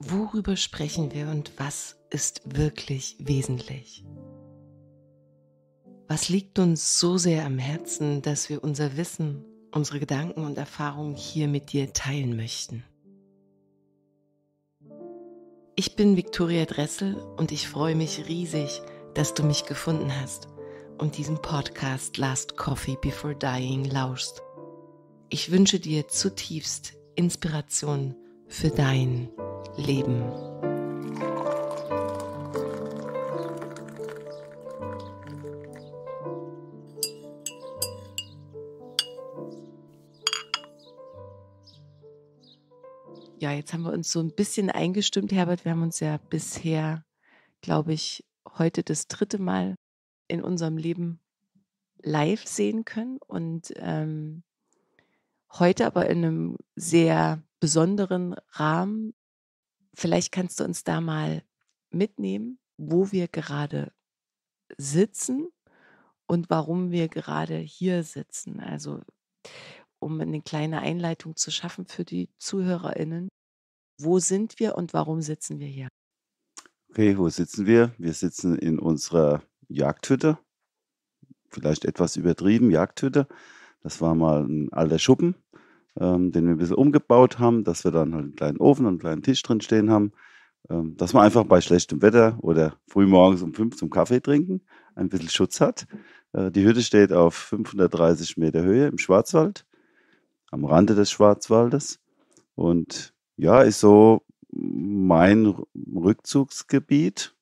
worüber sprechen wir und was ist wirklich wesentlich? Was liegt uns so sehr am Herzen, dass wir unser Wissen, unsere Gedanken und Erfahrungen hier mit dir teilen möchten? Ich bin Viktoria Dressel und ich freue mich riesig, dass du mich gefunden hast und diesem Podcast Last Coffee Before Dying lauschst. Ich wünsche dir zutiefst Inspiration für dein Leben. Ja, jetzt haben wir uns so ein bisschen eingestimmt, Herbert. Wir haben uns ja bisher, glaube ich, heute das dritte Mal in unserem Leben live sehen können und ähm, heute aber in einem sehr besonderen Rahmen, Vielleicht kannst du uns da mal mitnehmen, wo wir gerade sitzen und warum wir gerade hier sitzen. Also um eine kleine Einleitung zu schaffen für die Zuhörerinnen. Wo sind wir und warum sitzen wir hier? Okay, wo sitzen wir? Wir sitzen in unserer Jagdhütte. Vielleicht etwas übertrieben, Jagdhütte. Das war mal ein alter Schuppen, ähm, den wir ein bisschen umgebaut haben, dass wir dann halt einen kleinen Ofen und einen kleinen Tisch drin stehen haben, ähm, dass man einfach bei schlechtem Wetter oder frühmorgens um fünf zum Kaffee trinken ein bisschen Schutz hat. Äh, die Hütte steht auf 530 Meter Höhe im Schwarzwald, am Rande des Schwarzwaldes und ja, ist so mein Rückzugsgebiet.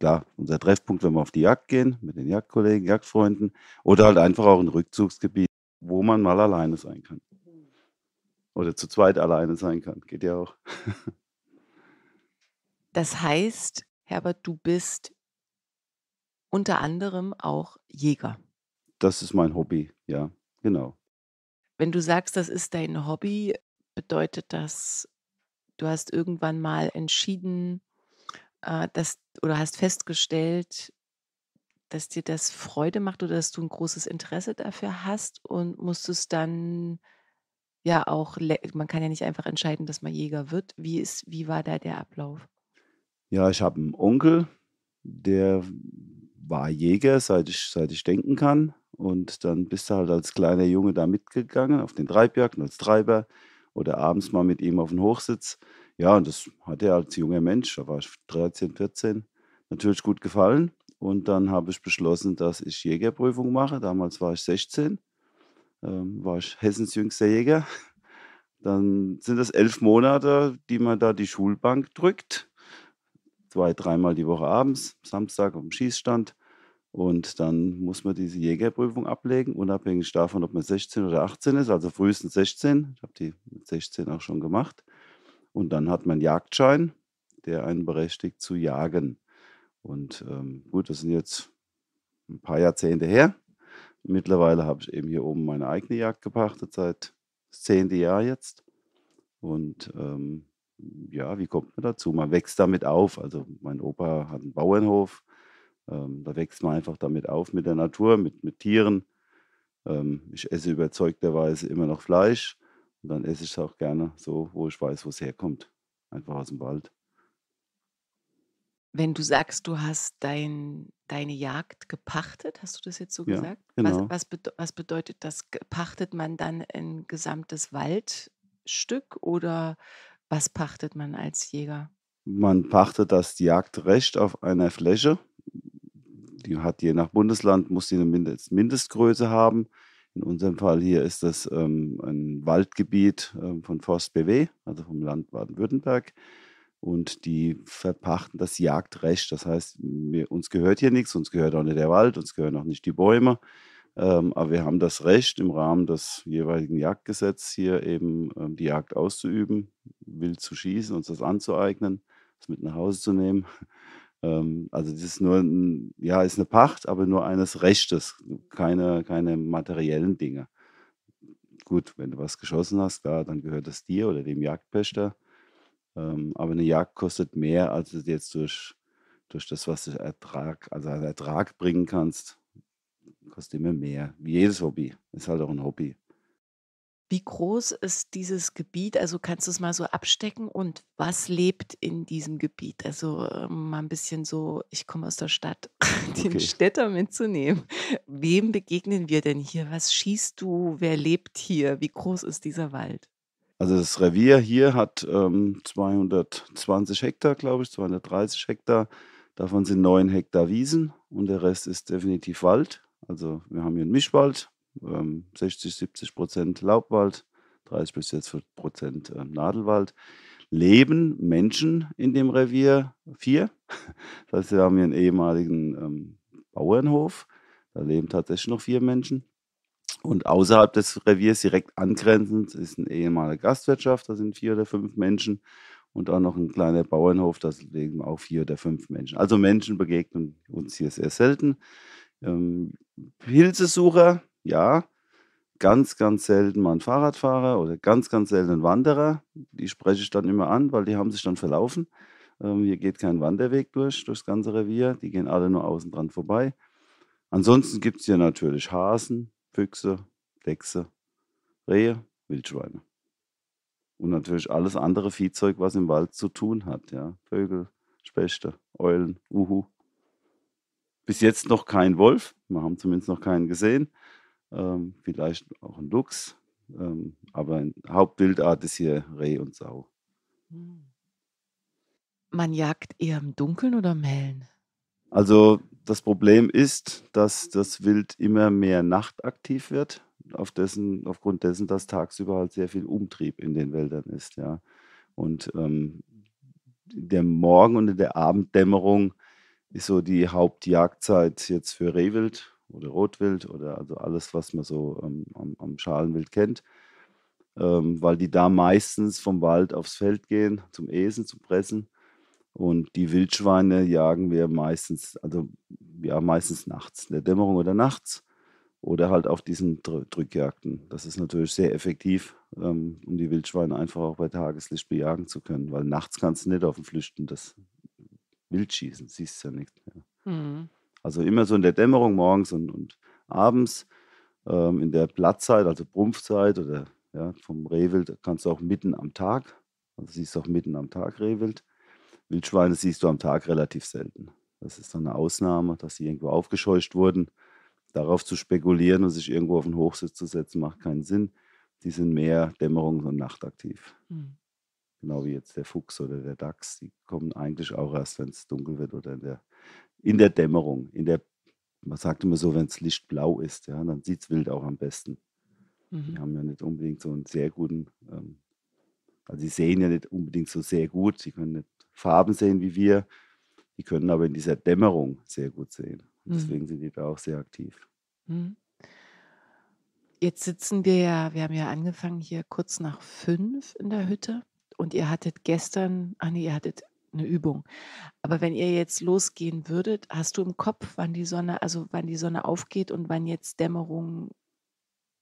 Klar, unser Treffpunkt, wenn wir auf die Jagd gehen, mit den Jagdkollegen, Jagdfreunden oder halt einfach auch ein Rückzugsgebiet, wo man mal alleine sein kann oder zu zweit alleine sein kann. Geht ja auch. Das heißt, Herbert, du bist unter anderem auch Jäger. Das ist mein Hobby, ja, genau. Wenn du sagst, das ist dein Hobby, bedeutet das, du hast irgendwann mal entschieden, äh, dass, oder hast festgestellt, dass dir das Freude macht oder dass du ein großes Interesse dafür hast und musstest dann ja auch, man kann ja nicht einfach entscheiden, dass man Jäger wird. Wie, ist, wie war da der Ablauf? Ja, ich habe einen Onkel, der war Jäger, seit ich, seit ich denken kann. Und dann bist du halt als kleiner Junge da mitgegangen auf den Treibjagden als Treiber oder abends mal mit ihm auf den Hochsitz. Ja, und das hat er als junger Mensch, da war ich 13, 14, natürlich gut gefallen. Und dann habe ich beschlossen, dass ich Jägerprüfung mache. Damals war ich 16 ähm, war ich Hessens jüngster Jäger. Dann sind das elf Monate, die man da die Schulbank drückt. Zwei, dreimal die Woche abends, Samstag auf dem Schießstand. Und dann muss man diese Jägerprüfung ablegen, unabhängig davon, ob man 16 oder 18 ist, also frühestens 16. Ich habe die mit 16 auch schon gemacht. Und dann hat man einen Jagdschein, der einen berechtigt zu jagen. Und ähm, gut, das sind jetzt ein paar Jahrzehnte her. Mittlerweile habe ich eben hier oben meine eigene Jagd gepachtet seit das zehnte Jahr jetzt. Und ähm, ja, wie kommt man dazu? Man wächst damit auf. Also mein Opa hat einen Bauernhof. Ähm, da wächst man einfach damit auf mit der Natur, mit, mit Tieren. Ähm, ich esse überzeugterweise immer noch Fleisch. Und dann esse ich es auch gerne so, wo ich weiß, wo es herkommt. Einfach aus dem Wald. Wenn du sagst, du hast dein, deine Jagd gepachtet, hast du das jetzt so ja, gesagt? Genau. Was, was, was bedeutet das? Pachtet man dann ein gesamtes Waldstück oder was pachtet man als Jäger? Man pachtet das Jagdrecht auf einer Fläche. Die hat je nach Bundesland, muss sie eine Mindest Mindestgröße haben. In unserem Fall hier ist das ähm, ein Waldgebiet ähm, von Forst BW, also vom Land Baden-Württemberg und die verpachten das Jagdrecht. Das heißt, wir, uns gehört hier nichts, uns gehört auch nicht der Wald, uns gehören auch nicht die Bäume. Ähm, aber wir haben das Recht, im Rahmen des jeweiligen Jagdgesetzes hier eben ähm, die Jagd auszuüben, wild zu schießen, uns das anzueignen, das mit nach Hause zu nehmen. Ähm, also das ist nur, ein, ja, ist eine Pacht, aber nur eines Rechtes, keine, keine materiellen Dinge. Gut, wenn du was geschossen hast, klar, dann gehört das dir oder dem Jagdpächter ähm, aber eine Jagd kostet mehr, als du jetzt durch, durch das, was du Ertrag, also als Ertrag bringen kannst, kostet immer mehr. Wie jedes Hobby. Ist halt auch ein Hobby. Wie groß ist dieses Gebiet? Also kannst du es mal so abstecken und was lebt in diesem Gebiet? Also ähm, mal ein bisschen so, ich komme aus der Stadt, den okay. Städter mitzunehmen. Wem begegnen wir denn hier? Was schießt du? Wer lebt hier? Wie groß ist dieser Wald? Also das Revier hier hat ähm, 220 Hektar, glaube ich, 230 Hektar. Davon sind 9 Hektar Wiesen und der Rest ist definitiv Wald. Also wir haben hier einen Mischwald, ähm, 60, 70 Prozent Laubwald, 30 bis 40 Prozent ähm, Nadelwald. Leben Menschen in dem Revier 4. Das heißt, wir haben hier einen ehemaligen ähm, Bauernhof. Da leben tatsächlich noch vier Menschen. Und außerhalb des Reviers, direkt angrenzend, ist eine ehemalige Gastwirtschaft, da sind vier oder fünf Menschen. Und auch noch ein kleiner Bauernhof, da leben auch vier oder fünf Menschen. Also Menschen begegnen uns hier sehr selten. Ähm, Pilzesucher, ja. Ganz, ganz selten mal ein Fahrradfahrer oder ganz, ganz selten ein Wanderer. Die spreche ich dann immer an, weil die haben sich dann verlaufen. Ähm, hier geht kein Wanderweg durch, durchs ganze Revier. Die gehen alle nur außen dran vorbei. Ansonsten gibt es hier natürlich Hasen, Füchse, Dechse, Rehe, Wildschweine. Und natürlich alles andere Viehzeug, was im Wald zu tun hat. Ja? Vögel, Spechte, Eulen, Uhu. Bis jetzt noch kein Wolf. Wir haben zumindest noch keinen gesehen. Ähm, vielleicht auch ein Luchs. Ähm, aber Hauptwildart ist hier Reh und Sau. Hm. Man jagt eher im Dunkeln oder im Hellen? Also das Problem ist, dass das Wild immer mehr nachtaktiv wird, auf dessen, aufgrund dessen, dass tagsüber halt sehr viel Umtrieb in den Wäldern ist, ja. Und ähm, in der Morgen- und in der Abenddämmerung ist so die Hauptjagdzeit jetzt für Rehwild oder Rotwild oder also alles, was man so ähm, am, am, Schalenwild kennt, ähm, weil die da meistens vom Wald aufs Feld gehen, zum Esen, zum Pressen und die Wildschweine jagen wir meistens, also ja, meistens nachts, in der Dämmerung oder nachts oder halt auf diesen Dr Drückjagden. Das ist natürlich sehr effektiv, ähm, um die Wildschweine einfach auch bei Tageslicht bejagen zu können, weil nachts kannst du nicht auf dem Flüchten das Wildschießen, siehst du ja nicht. mehr. Mhm. Also immer so in der Dämmerung morgens und, und abends, ähm, in der Blattzeit, also Brumpfzeit oder ja, vom Rehwild, kannst du auch mitten am Tag, also siehst du auch mitten am Tag Rehwild Wildschweine siehst du am Tag relativ selten. Das ist dann eine Ausnahme, dass sie irgendwo aufgescheucht wurden. Darauf zu spekulieren und sich irgendwo auf den Hochsitz zu setzen, macht keinen Sinn. Die sind mehr dämmerungs- und nachtaktiv. Mhm. Genau wie jetzt der Fuchs oder der Dachs. Die kommen eigentlich auch erst, wenn es dunkel wird oder in der, in der Dämmerung. In der, man sagt immer so, wenn das Licht blau ist, ja, dann sieht es wild auch am besten. Mhm. Die haben ja nicht unbedingt so einen sehr guten ähm, also sie sehen ja nicht unbedingt so sehr gut, sie können nicht Farben sehen wie wir, die können aber in dieser Dämmerung sehr gut sehen. Und mhm. deswegen mhm. sind die da auch sehr aktiv. Mhm. Jetzt sitzen wir ja, wir haben ja angefangen hier kurz nach fünf in der Hütte und ihr hattet gestern, ach nee, ihr hattet eine Übung. Aber wenn ihr jetzt losgehen würdet, hast du im Kopf, wann die Sonne, also wann die Sonne aufgeht und wann jetzt Dämmerung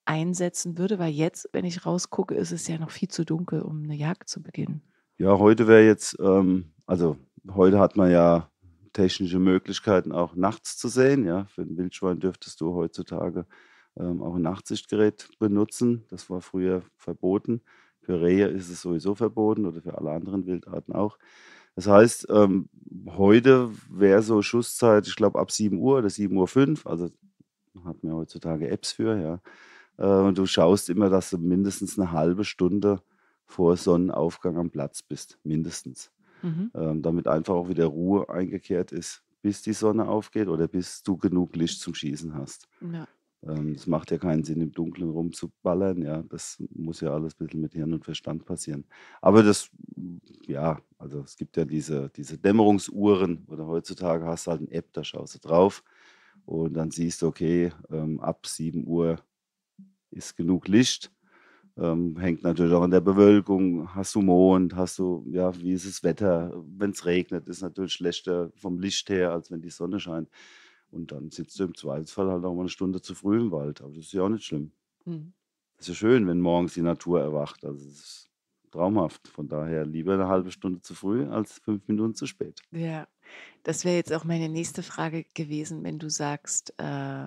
einsetzen würde, weil jetzt, wenn ich rausgucke, ist es ja noch viel zu dunkel, um eine Jagd zu beginnen. Ja, heute wäre jetzt, ähm, also heute hat man ja technische Möglichkeiten, auch nachts zu sehen. Ja, für ein Wildschwein dürftest du heutzutage ähm, auch ein Nachtsichtgerät benutzen. Das war früher verboten. Für Rehe ist es sowieso verboten oder für alle anderen Wildarten auch. Das heißt, ähm, heute wäre so Schusszeit, ich glaube, ab 7 Uhr oder 7.05 Uhr, also hat man heutzutage Apps für, ja, äh, du schaust immer, dass du mindestens eine halbe Stunde vor Sonnenaufgang am Platz bist, mindestens. Mhm. Ähm, damit einfach auch wieder Ruhe eingekehrt ist, bis die Sonne aufgeht oder bis du genug Licht zum Schießen hast. Ja. Ähm, es macht ja keinen Sinn, im Dunkeln rumzuballern. Ja, das muss ja alles ein bisschen mit Hirn und Verstand passieren. Aber das, ja, also es gibt ja diese, diese Dämmerungsuhren oder heutzutage hast du halt eine App, da schaust du drauf und dann siehst du, okay, ähm, ab 7 Uhr ist genug Licht. Ähm, hängt natürlich auch an der Bewölkung. Hast du Mond? Hast du, ja, wie ist das Wetter? Wenn es regnet, ist natürlich schlechter vom Licht her, als wenn die Sonne scheint. Und dann sitzt du im Zweifelsfall halt auch mal eine Stunde zu früh im Wald. Aber das ist ja auch nicht schlimm. Mhm. Das ist ja schön, wenn morgens die Natur erwacht. Also es ist traumhaft. Von daher lieber eine halbe Stunde zu früh als fünf Minuten zu spät. Ja, das wäre jetzt auch meine nächste Frage gewesen, wenn du sagst, äh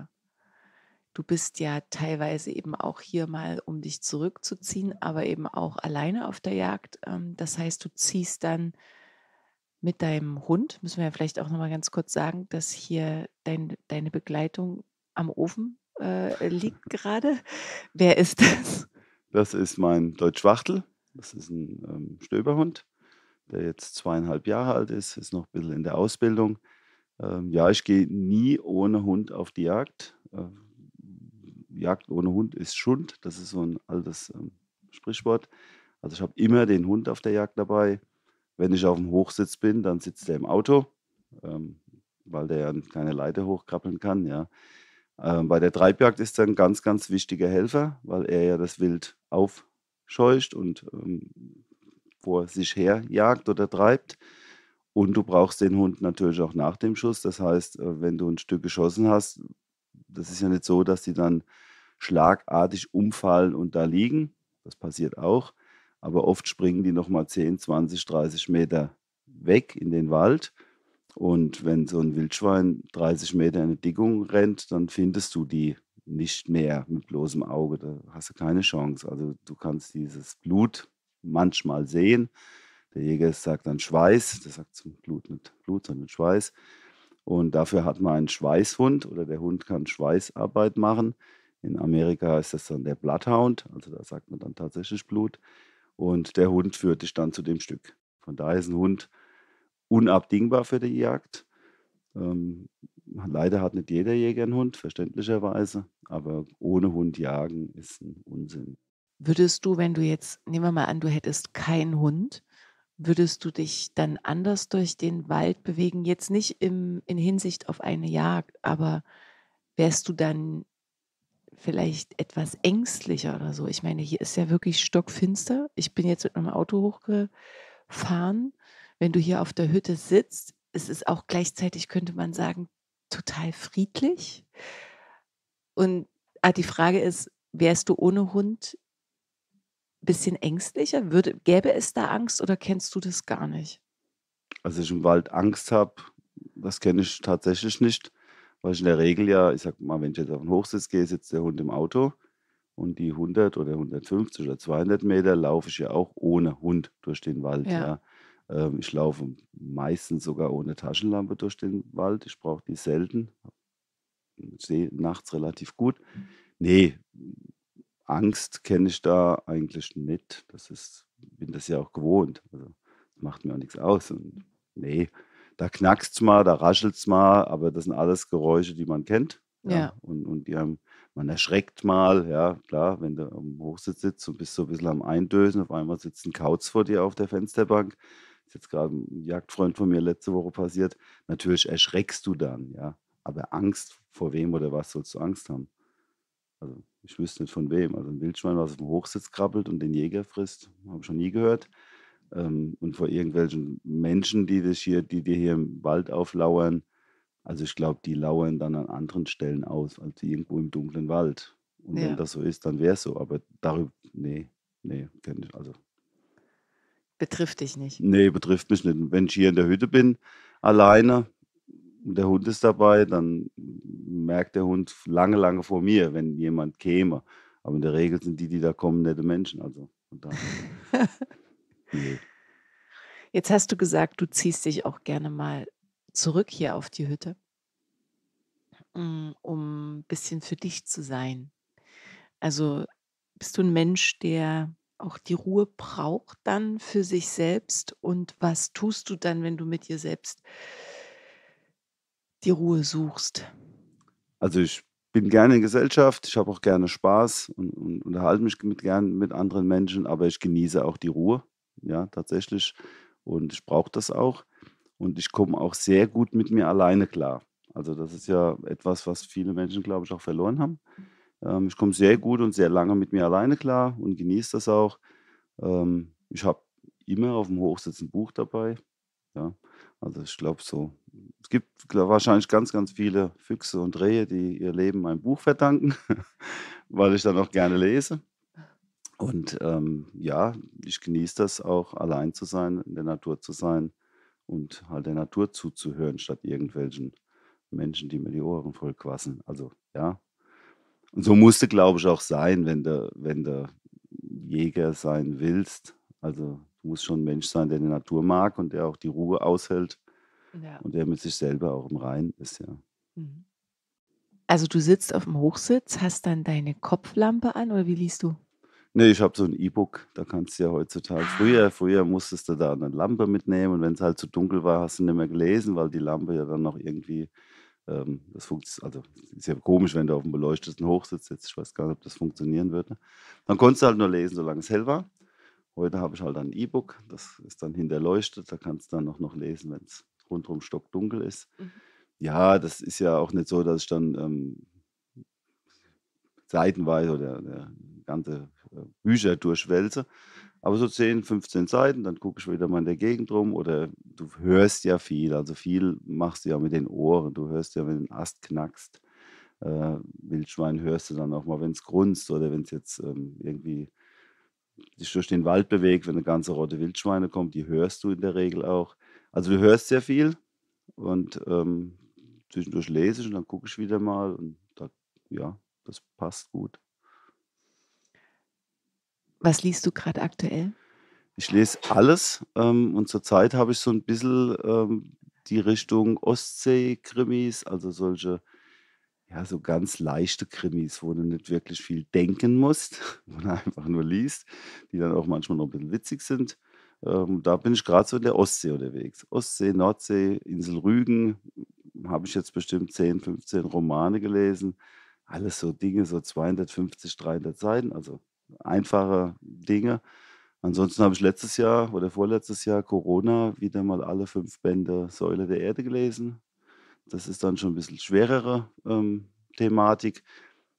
Du bist ja teilweise eben auch hier mal, um dich zurückzuziehen, aber eben auch alleine auf der Jagd. Ähm, das heißt, du ziehst dann mit deinem Hund, müssen wir ja vielleicht auch nochmal ganz kurz sagen, dass hier dein, deine Begleitung am Ofen äh, liegt gerade. Wer ist das? Das ist mein Deutschwachtel. Das ist ein ähm, Stöberhund, der jetzt zweieinhalb Jahre alt ist, ist noch ein bisschen in der Ausbildung. Ähm, ja, ich gehe nie ohne Hund auf die Jagd. Ähm, Jagd ohne Hund ist Schund. Das ist so ein altes ähm, Sprichwort. Also ich habe immer den Hund auf der Jagd dabei. Wenn ich auf dem Hochsitz bin, dann sitzt er im Auto, ähm, weil der ja keine Leiter hochkrabbeln kann. Ja. Ähm, bei der Treibjagd ist er ein ganz, ganz wichtiger Helfer, weil er ja das Wild aufscheucht und ähm, vor sich her jagt oder treibt. Und du brauchst den Hund natürlich auch nach dem Schuss. Das heißt, äh, wenn du ein Stück geschossen hast, das ist ja nicht so, dass die dann schlagartig umfallen und da liegen. Das passiert auch. Aber oft springen die nochmal 10, 20, 30 Meter weg in den Wald. Und wenn so ein Wildschwein 30 Meter in eine Dickung rennt, dann findest du die nicht mehr mit bloßem Auge. Da hast du keine Chance. Also du kannst dieses Blut manchmal sehen. Der Jäger sagt dann Schweiß, der sagt zum Blut nicht Blut, sondern Schweiß. Und dafür hat man einen Schweißhund oder der Hund kann Schweißarbeit machen. In Amerika ist das dann der Bloodhound, also da sagt man dann tatsächlich Blut. Und der Hund führt dich dann zu dem Stück. Von daher ist ein Hund unabdingbar für die Jagd. Ähm, leider hat nicht jeder Jäger einen Hund, verständlicherweise. Aber ohne Hund jagen ist ein Unsinn. Würdest du, wenn du jetzt, nehmen wir mal an, du hättest keinen Hund, würdest du dich dann anders durch den Wald bewegen? Jetzt nicht im, in Hinsicht auf eine Jagd, aber wärst du dann vielleicht etwas ängstlicher oder so. Ich meine, hier ist ja wirklich stockfinster. Ich bin jetzt mit meinem Auto hochgefahren. Wenn du hier auf der Hütte sitzt, es ist auch gleichzeitig, könnte man sagen, total friedlich. Und ah, die Frage ist, wärst du ohne Hund ein bisschen ängstlicher? Würde, gäbe es da Angst oder kennst du das gar nicht? Also ich im Wald Angst habe, das kenne ich tatsächlich nicht was in der Regel ja, ich sag mal, wenn ich jetzt auf den Hochsitz gehe, sitzt der Hund im Auto und die 100 oder 150 oder 200 Meter laufe ich ja auch ohne Hund durch den Wald. Ja. ja. Ähm, ich laufe meistens sogar ohne Taschenlampe durch den Wald. Ich brauche die selten. Ich sehe nachts relativ gut. Nee, Angst kenne ich da eigentlich nicht. Das ist, bin das ja auch gewohnt. Also, das macht mir auch nichts aus. Und nee, da knackst es mal, da raschelt es mal, aber das sind alles Geräusche, die man kennt. Ja. ja. Und, und die haben, man erschreckt mal, ja, klar, wenn du am Hochsitz sitzt und bist so ein bisschen am Eindösen, auf einmal sitzt ein Kauz vor dir auf der Fensterbank. Ist jetzt gerade ein Jagdfreund von mir letzte Woche passiert. Natürlich erschreckst du dann, ja. Aber Angst vor wem oder was sollst du Angst haben? Also ich wüsste nicht von wem. Also ein Wildschwein, was auf dem Hochsitz krabbelt und den Jäger frisst, habe ich schon nie gehört ähm, und vor irgendwelchen Menschen, die das hier, die dir hier im Wald auflauern. Also ich glaube, die lauern dann an anderen Stellen aus als irgendwo im dunklen Wald. Und ja. wenn das so ist, dann wäre es so. Aber darüber, nee, nee, kenne ich. Also. Betrifft dich nicht. Nee, betrifft mich nicht. Wenn ich hier in der Hütte bin, alleine, und der Hund ist dabei, dann merkt der Hund lange, lange vor mir, wenn jemand käme. Aber in der Regel sind die, die da kommen, nette Menschen. Also, und Mhm. Jetzt hast du gesagt, du ziehst dich auch gerne mal zurück hier auf die Hütte, mm, um ein bisschen für dich zu sein. Also bist du ein Mensch, der auch die Ruhe braucht dann für sich selbst? Und was tust du dann, wenn du mit dir selbst die Ruhe suchst? Also ich bin gerne in Gesellschaft, ich habe auch gerne Spaß und, und unterhalte mich mit, gern mit anderen Menschen, aber ich genieße auch die Ruhe ja, tatsächlich. Und ich brauche das auch. Und ich komme auch sehr gut mit mir alleine klar. Also das ist ja etwas, was viele Menschen, glaube ich, auch verloren haben. Ähm, ich komme sehr gut und sehr lange mit mir alleine klar und genieße das auch. Ähm, ich habe immer auf dem Hochsitz ein Buch dabei. Ja, also ich glaube so, es gibt wahrscheinlich ganz, ganz viele Füchse und Rehe, die ihr Leben meinem Buch verdanken, weil ich dann auch gerne lese. Und ähm, ja, ich genieße das auch, allein zu sein, in der Natur zu sein und halt der Natur zuzuhören, statt irgendwelchen Menschen, die mir die Ohren voll quasseln. Also ja. Und so musste, glaube ich, auch sein, wenn du, wenn du Jäger sein willst. Also du musst schon ein Mensch sein, der die Natur mag und der auch die Ruhe aushält ja. und der mit sich selber auch im Reinen ist, ja. Mhm. Also du sitzt auf dem Hochsitz, hast dann deine Kopflampe an oder wie liest du? Nee, ich habe so ein E-Book, da kannst du ja heutzutage. Ah. Früher, früher musstest du da eine Lampe mitnehmen und wenn es halt zu dunkel war, hast du nicht mehr gelesen, weil die Lampe ja dann noch irgendwie. Ähm, das funktioniert, also ist ja komisch, wenn du auf dem beleuchteten hochsitzt. sitzt. ich weiß gar nicht, ob das funktionieren würde. Ne? Dann konntest du halt nur lesen, solange es hell war. Heute habe ich halt ein E-Book, das ist dann hinterleuchtet, da kannst du dann auch noch lesen, wenn es rundherum stockdunkel ist. Mhm. Ja, das ist ja auch nicht so, dass ich dann ähm, seitenweise oder der ganze Bücher durchwälze. Aber so 10, 15 Seiten, dann gucke ich wieder mal in der Gegend rum oder du hörst ja viel. Also viel machst du ja mit den Ohren. Du hörst ja, wenn ein Ast knackst. Äh, Wildschwein hörst du dann auch mal, wenn es grunzt oder wenn es jetzt ähm, irgendwie sich durch den Wald bewegt, wenn eine ganze Rotte Wildschweine kommt, die hörst du in der Regel auch. Also du hörst sehr viel und ähm, zwischendurch lese ich und dann gucke ich wieder mal und da, ja, das passt gut. Was liest du gerade aktuell? Ich lese alles ähm, und zurzeit habe ich so ein bisschen ähm, die Richtung Ostsee-Krimis, also solche, ja, so ganz leichte Krimis, wo du nicht wirklich viel denken musst, wo du einfach nur liest, die dann auch manchmal noch ein bisschen witzig sind. Ähm, da bin ich gerade so in der Ostsee unterwegs. Ostsee, Nordsee, Insel Rügen, habe ich jetzt bestimmt 10, 15 Romane gelesen. Alles so Dinge, so 250, 300 Seiten, also einfache Dinge. Ansonsten habe ich letztes Jahr oder vorletztes Jahr Corona wieder mal alle fünf Bände Säule der Erde gelesen. Das ist dann schon ein bisschen schwerere ähm, Thematik.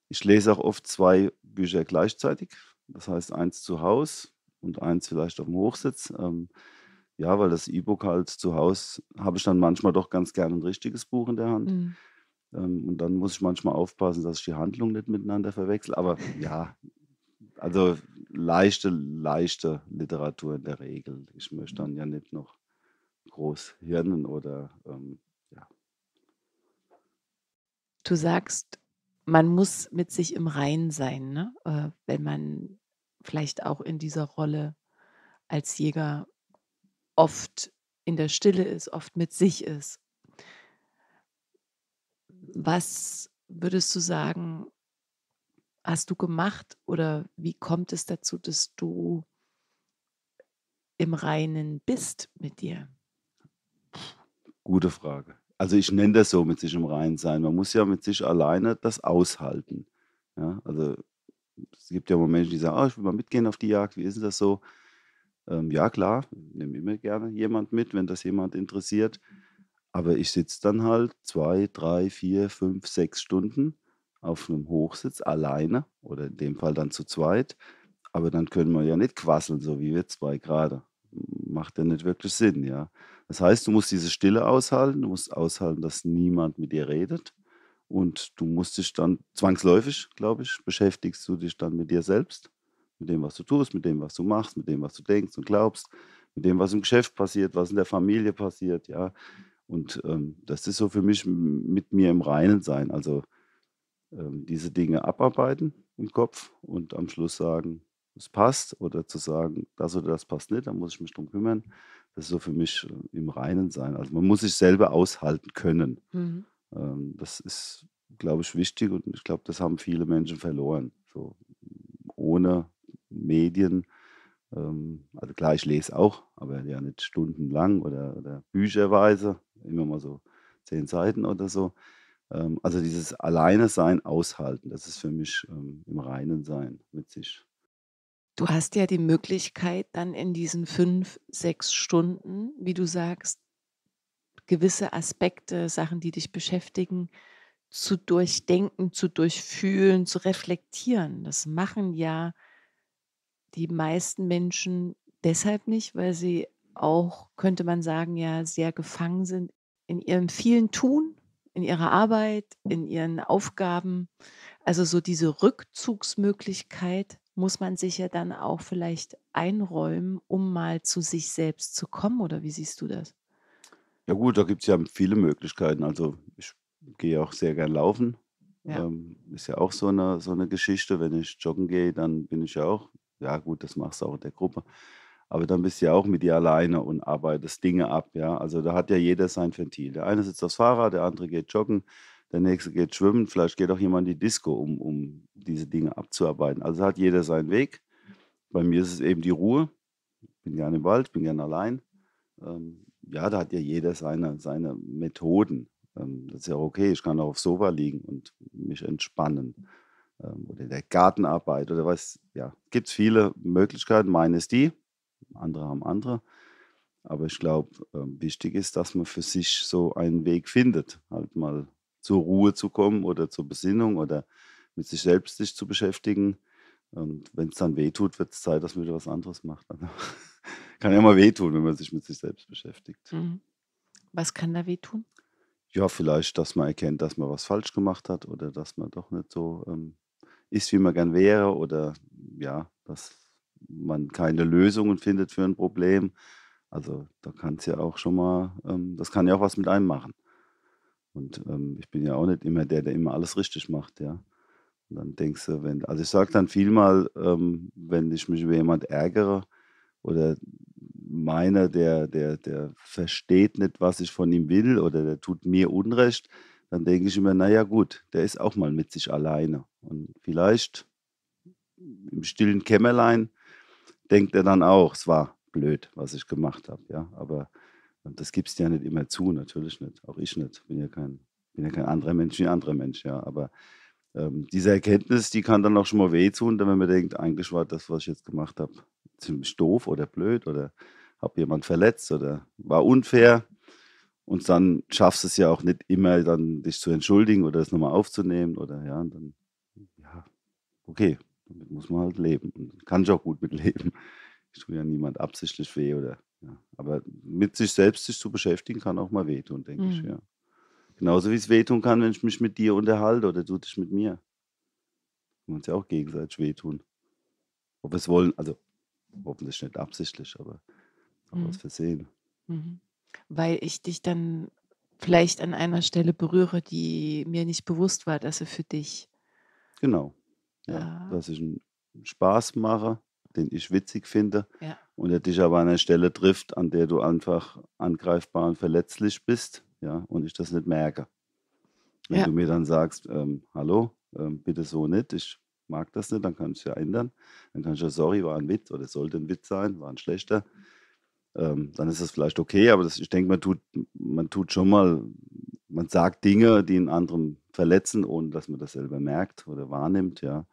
Ich lese auch oft zwei Bücher gleichzeitig. Das heißt, eins zu Hause und eins vielleicht auf dem Hochsitz. Ähm, ja, weil das E-Book halt zu Hause habe ich dann manchmal doch ganz gerne ein richtiges Buch in der Hand. Mhm. Ähm, und dann muss ich manchmal aufpassen, dass ich die Handlung nicht miteinander verwechsel. Aber ja, also leichte, leichte Literatur in der Regel. Ich möchte mhm. dann ja nicht noch groß Hirnen oder ähm, ja. Du sagst, man muss mit sich im Reinen sein, ne? Äh, wenn man vielleicht auch in dieser Rolle als Jäger oft in der Stille ist, oft mit sich ist. Was würdest du sagen, hast du gemacht oder wie kommt es dazu, dass du im Reinen bist mit dir? Gute Frage. Also ich nenne das so mit sich im Reinen sein. Man muss ja mit sich alleine das aushalten. Ja, also es gibt ja mal Menschen, die sagen, oh, ich will mal mitgehen auf die Jagd, wie ist denn das so? Ähm, ja klar, nehme immer gerne jemand mit, wenn das jemand interessiert. Aber ich sitze dann halt zwei, drei, vier, fünf, sechs Stunden auf einem Hochsitz alleine oder in dem Fall dann zu zweit. Aber dann können wir ja nicht quasseln, so wie wir zwei gerade. Macht ja nicht wirklich Sinn, ja. Das heißt, du musst diese Stille aushalten, du musst aushalten, dass niemand mit dir redet. Und du musst dich dann zwangsläufig, glaube ich, beschäftigst du dich dann mit dir selbst, mit dem, was du tust, mit dem, was du machst, mit dem, was du denkst und glaubst, mit dem, was im Geschäft passiert, was in der Familie passiert, ja. Und ähm, das ist so für mich mit mir im Reinen sein. Also ähm, diese Dinge abarbeiten im Kopf und am Schluss sagen, es passt oder zu sagen, das oder das passt nicht, da muss ich mich drum kümmern. Das ist so für mich äh, im Reinen sein. Also man muss sich selber aushalten können. Mhm. Ähm, das ist, glaube ich, wichtig und ich glaube, das haben viele Menschen verloren. So ohne Medien. Ähm, also klar, ich lese auch, aber ja nicht stundenlang oder, oder bücherweise, immer mal so zehn Seiten oder so. Ähm, also dieses Alleine sein, aushalten, das ist für mich ähm, im Reinen sein mit sich. Du hast ja die Möglichkeit, dann in diesen fünf, sechs Stunden, wie du sagst, gewisse Aspekte, Sachen, die dich beschäftigen, zu durchdenken, zu durchfühlen, zu reflektieren. Das machen ja die meisten Menschen deshalb nicht, weil sie auch, könnte man sagen, ja sehr gefangen sind in ihrem vielen Tun, in ihrer Arbeit, in ihren Aufgaben. Also so diese Rückzugsmöglichkeit muss man sich ja dann auch vielleicht einräumen, um mal zu sich selbst zu kommen. Oder wie siehst du das? Ja gut, da gibt es ja viele Möglichkeiten. Also ich gehe auch sehr gern laufen. Ja. Ähm, ist ja auch so eine, so eine Geschichte. Wenn ich joggen gehe, dann bin ich ja auch, ja gut, das machst du auch in der Gruppe aber dann bist du ja auch mit dir alleine und arbeitest Dinge ab. Ja? Also da hat ja jeder sein Ventil. Der eine sitzt aufs Fahrrad, der andere geht joggen, der nächste geht schwimmen, vielleicht geht auch jemand in die Disco, um, um diese Dinge abzuarbeiten. Also hat jeder seinen Weg. Bei mir ist es eben die Ruhe. Ich Bin gerne im Wald, bin gerne allein. Ähm, ja, da hat ja jeder seine, seine Methoden. Ähm, das ist ja okay, ich kann auch aufs Sofa liegen und mich entspannen. Ähm, oder der Gartenarbeit oder was, ja, gibt es viele Möglichkeiten. Meine ist die, andere haben andere. Aber ich glaube, ähm, wichtig ist, dass man für sich so einen Weg findet, halt mal zur Ruhe zu kommen oder zur Besinnung oder mit sich selbst sich zu beschäftigen. Und wenn es dann wehtut, wird es Zeit, dass man wieder was anderes macht. Also, kann ja mal wehtun, wenn man sich mit sich selbst beschäftigt. Mhm. Was kann da wehtun? Ja, vielleicht, dass man erkennt, dass man was falsch gemacht hat oder dass man doch nicht so ähm, ist, wie man gern wäre oder ja, dass man keine Lösungen findet für ein Problem. Also da kann es ja auch schon mal, ähm, das kann ja auch was mit einem machen. Und ähm, ich bin ja auch nicht immer der, der immer alles richtig macht, ja. Und dann denkst du, wenn, also ich sage dann vielmal, ähm, wenn ich mich über jemand ärgere oder meine, der, der, der versteht nicht, was ich von ihm will oder der tut mir Unrecht, dann denke ich immer, naja gut, der ist auch mal mit sich alleine. Und vielleicht im stillen Kämmerlein denkt er dann auch, es war blöd, was ich gemacht habe. Ja? Aber das gibst du ja nicht immer zu, natürlich nicht. Auch ich nicht. Bin ja kein, bin ja kein anderer Mensch wie ein anderer Mensch, ja. Aber ähm, diese Erkenntnis, die kann dann auch schon mal wehtun, wenn man denkt, eigentlich war das, was ich jetzt gemacht habe, ziemlich doof oder blöd oder habe jemand verletzt oder war unfair. Und dann schaffst du es ja auch nicht immer, dann dich zu entschuldigen oder es nochmal aufzunehmen oder ja, und dann, ja, okay, damit muss man halt leben. Und kann ich auch gut mit leben. Ich tue ja niemand absichtlich weh oder. Ja. Aber mit sich selbst sich zu beschäftigen, kann auch mal wehtun, denke mhm. ich, ja. Genauso wie es wehtun kann, wenn ich mich mit dir unterhalte oder du dich mit mir. Kann uns ja auch gegenseitig wehtun. Ob wir es wollen, also hoffentlich nicht absichtlich, aber mhm. aus Versehen. Mhm. Weil ich dich dann vielleicht an einer Stelle berühre, die mir nicht bewusst war, dass sie für dich genau. Ja, dass ich einen Spaß mache, den ich witzig finde ja. und der dich aber an einer Stelle trifft, an der du einfach angreifbar und verletzlich bist ja, und ich das nicht merke. Wenn ja. du mir dann sagst, ähm, hallo, ähm, bitte so nicht, ich mag das nicht, dann kann ich es ja ändern. Dann kann ich ja, sorry, war ein Witz oder sollte ein Witz sein, war ein schlechter. Ähm, dann ist das vielleicht okay, aber das, ich denke, man tut, man tut schon mal, man sagt Dinge, die einen anderen verletzen, ohne dass man das selber merkt oder wahrnimmt, ja.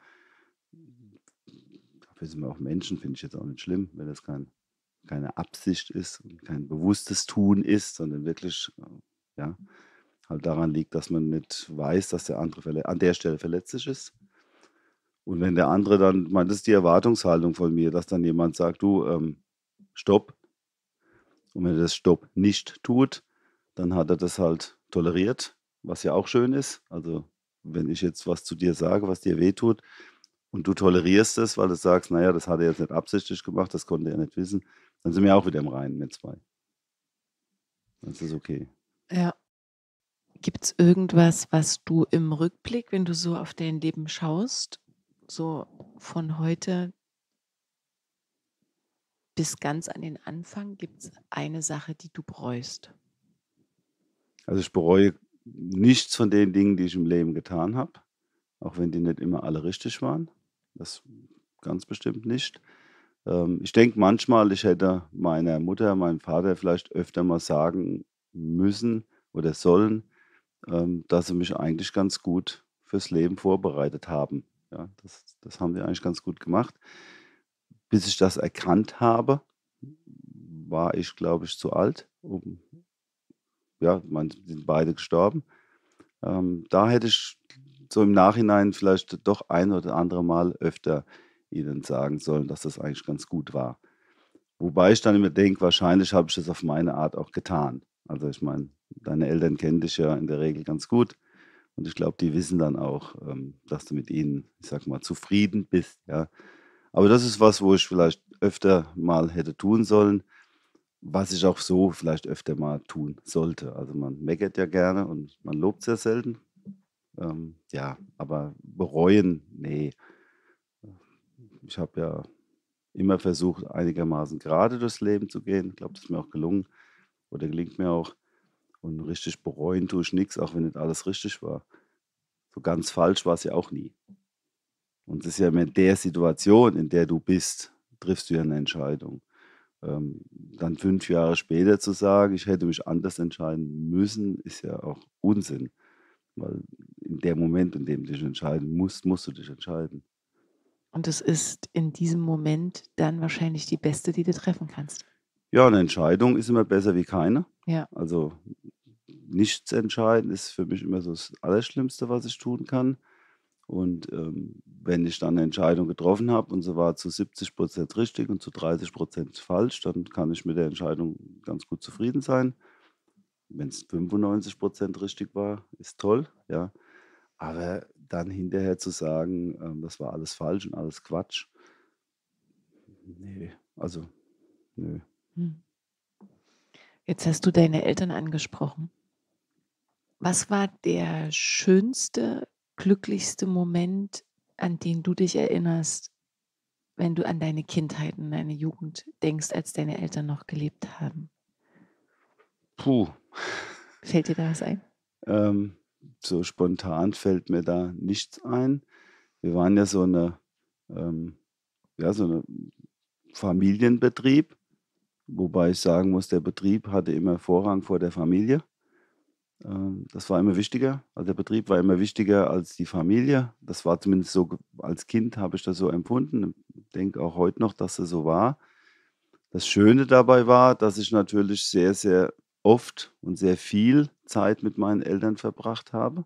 Dafür sind wir auch Menschen, finde ich jetzt auch nicht schlimm, wenn das kein, keine Absicht ist und kein bewusstes Tun ist, sondern wirklich, äh, ja, halt daran liegt, dass man nicht weiß, dass der andere an der Stelle verletzlich ist. Und wenn der andere dann, man, das ist die Erwartungshaltung von mir, dass dann jemand sagt, du, ähm, stopp. Und wenn er das Stopp nicht tut, dann hat er das halt toleriert, was ja auch schön ist. Also wenn ich jetzt was zu dir sage, was dir wehtut, und du tolerierst es, weil du sagst, naja, das hat er jetzt nicht absichtlich gemacht, das konnte er nicht wissen, dann sind wir auch wieder im Reinen mit zwei. Das ist okay. Ja. Gibt es irgendwas, was du im Rückblick, wenn du so auf dein Leben schaust, so von heute bis ganz an den Anfang, gibt es eine Sache, die du bereust? Also ich bereue nichts von den Dingen, die ich im Leben getan habe, auch wenn die nicht immer alle richtig waren. Das ganz bestimmt nicht. Ähm, ich denke manchmal, ich hätte meiner Mutter, meinem Vater vielleicht öfter mal sagen müssen oder sollen, ähm, dass sie mich eigentlich ganz gut fürs Leben vorbereitet haben. Ja, das, das haben sie eigentlich ganz gut gemacht. Bis ich das erkannt habe, war ich, glaube ich, zu alt. Um, ja, man sind beide gestorben. Ähm, da hätte ich, so im Nachhinein vielleicht doch ein oder andere Mal öfter ihnen sagen sollen, dass das eigentlich ganz gut war. Wobei ich dann immer denke, wahrscheinlich habe ich das auf meine Art auch getan. Also ich meine, deine Eltern kennen dich ja in der Regel ganz gut. Und ich glaube, die wissen dann auch, ähm, dass du mit ihnen, ich sag mal, zufrieden bist. Ja. Aber das ist was, wo ich vielleicht öfter mal hätte tun sollen, was ich auch so vielleicht öfter mal tun sollte. Also man meckert ja gerne und man lobt sehr selten, ähm, ja, aber bereuen, nee. Ich habe ja immer versucht, einigermaßen gerade durchs Leben zu gehen. Ich glaube, das ist mir auch gelungen oder gelingt mir auch. Und richtig bereuen tue ich nichts, auch wenn nicht alles richtig war. So ganz falsch war es ja auch nie. Und es ist ja mit der Situation, in der du bist, triffst du ja eine Entscheidung. Ähm, dann fünf Jahre später zu sagen, ich hätte mich anders entscheiden müssen, ist ja auch Unsinn. Weil in dem Moment, in dem du dich entscheiden musst, musst du dich entscheiden. Und es ist in diesem Moment dann wahrscheinlich die beste, die du treffen kannst. Ja, eine Entscheidung ist immer besser wie keine. Ja. Also nichts entscheiden ist für mich immer so das Allerschlimmste, was ich tun kann. Und ähm, wenn ich dann eine Entscheidung getroffen habe und sie war zu 70 Prozent richtig und zu 30 Prozent falsch, dann kann ich mit der Entscheidung ganz gut zufrieden sein. Wenn es 95 Prozent richtig war, ist toll, ja. Aber dann hinterher zu sagen, ähm, das war alles falsch und alles Quatsch, nee, also, nö. Hm. Jetzt hast du deine Eltern angesprochen. Was war der schönste, glücklichste Moment, an den du dich erinnerst, wenn du an deine Kindheit und deine Jugend denkst, als deine Eltern noch gelebt haben? Puh. Fällt dir da was ein? Ähm, so spontan fällt mir da nichts ein. Wir waren ja so eine, ähm, ja, so eine Familienbetrieb, wobei ich sagen muss, der Betrieb hatte immer Vorrang vor der Familie. Ähm, das war immer wichtiger. Also der Betrieb war immer wichtiger als die Familie. Das war zumindest so, als Kind habe ich das so empfunden. Ich denke auch heute noch, dass das so war. Das Schöne dabei war, dass ich natürlich sehr, sehr oft und sehr viel Zeit mit meinen Eltern verbracht habe.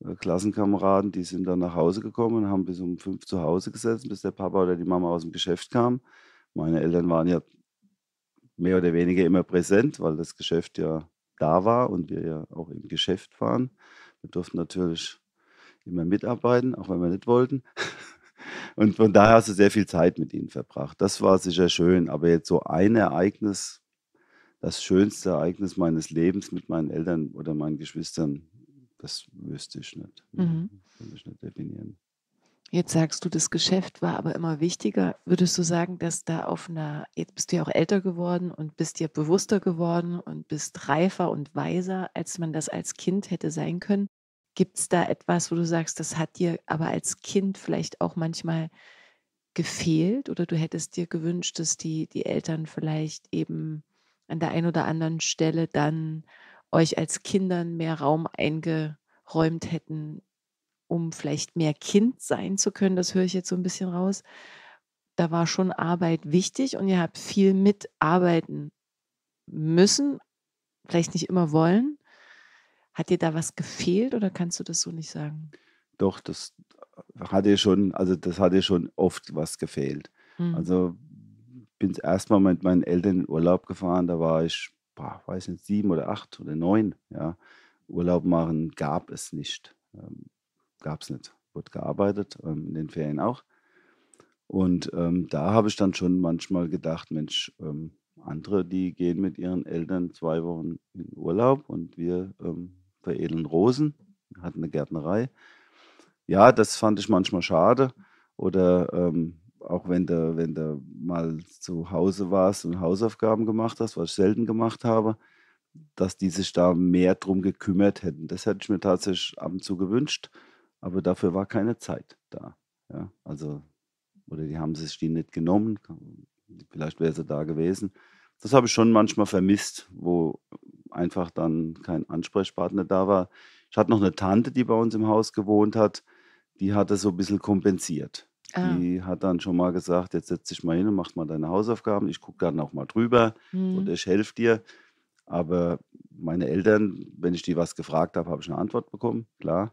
Äh, Klassenkameraden, die sind dann nach Hause gekommen und haben bis um fünf zu Hause gesessen, bis der Papa oder die Mama aus dem Geschäft kam. Meine Eltern waren ja mehr oder weniger immer präsent, weil das Geschäft ja da war und wir ja auch im Geschäft waren. Wir durften natürlich immer mitarbeiten, auch wenn wir nicht wollten. Und von daher hast du sehr viel Zeit mit ihnen verbracht. Das war sicher schön, aber jetzt so ein Ereignis das schönste Ereignis meines Lebens mit meinen Eltern oder meinen Geschwistern, das wüsste ich nicht. Mhm. Kann ich nicht definieren. Jetzt sagst du, das Geschäft war aber immer wichtiger. Würdest du sagen, dass da auf einer, jetzt bist du ja auch älter geworden und bist dir bewusster geworden und bist reifer und weiser, als man das als Kind hätte sein können? Gibt es da etwas, wo du sagst, das hat dir aber als Kind vielleicht auch manchmal gefehlt oder du hättest dir gewünscht, dass die, die Eltern vielleicht eben an der einen oder anderen Stelle dann euch als Kindern mehr Raum eingeräumt hätten, um vielleicht mehr Kind sein zu können. Das höre ich jetzt so ein bisschen raus. Da war schon Arbeit wichtig und ihr habt viel mitarbeiten müssen, vielleicht nicht immer wollen. Hat dir da was gefehlt oder kannst du das so nicht sagen? Doch, das äh, hatte schon, also das hatte schon oft was gefehlt. Mhm. Also bin das erste mit meinen Eltern in Urlaub gefahren, da war ich, boah, weiß nicht, sieben oder acht oder neun. Ja. Urlaub machen gab es nicht. Ähm, gab es nicht. Wurde gearbeitet, ähm, in den Ferien auch. Und ähm, da habe ich dann schon manchmal gedacht, Mensch, ähm, andere, die gehen mit ihren Eltern zwei Wochen in Urlaub und wir ähm, veredeln Rosen, hatten eine Gärtnerei. Ja, das fand ich manchmal schade. Oder ähm, auch wenn du, wenn du mal zu Hause warst und Hausaufgaben gemacht hast, was ich selten gemacht habe, dass die sich da mehr drum gekümmert hätten. Das hätte ich mir tatsächlich ab und zu gewünscht, aber dafür war keine Zeit da. Ja, also, oder die haben sich die nicht genommen, vielleicht wäre sie da gewesen. Das habe ich schon manchmal vermisst, wo einfach dann kein Ansprechpartner da war. Ich hatte noch eine Tante, die bei uns im Haus gewohnt hat, die hat das so ein bisschen kompensiert. Ah. Die hat dann schon mal gesagt, jetzt setz dich mal hin und mach mal deine Hausaufgaben. Ich gucke dann auch mal drüber mhm. und hm. ich helfe dir. Aber meine Eltern, wenn ich die was gefragt habe, habe ich eine Antwort bekommen, klar.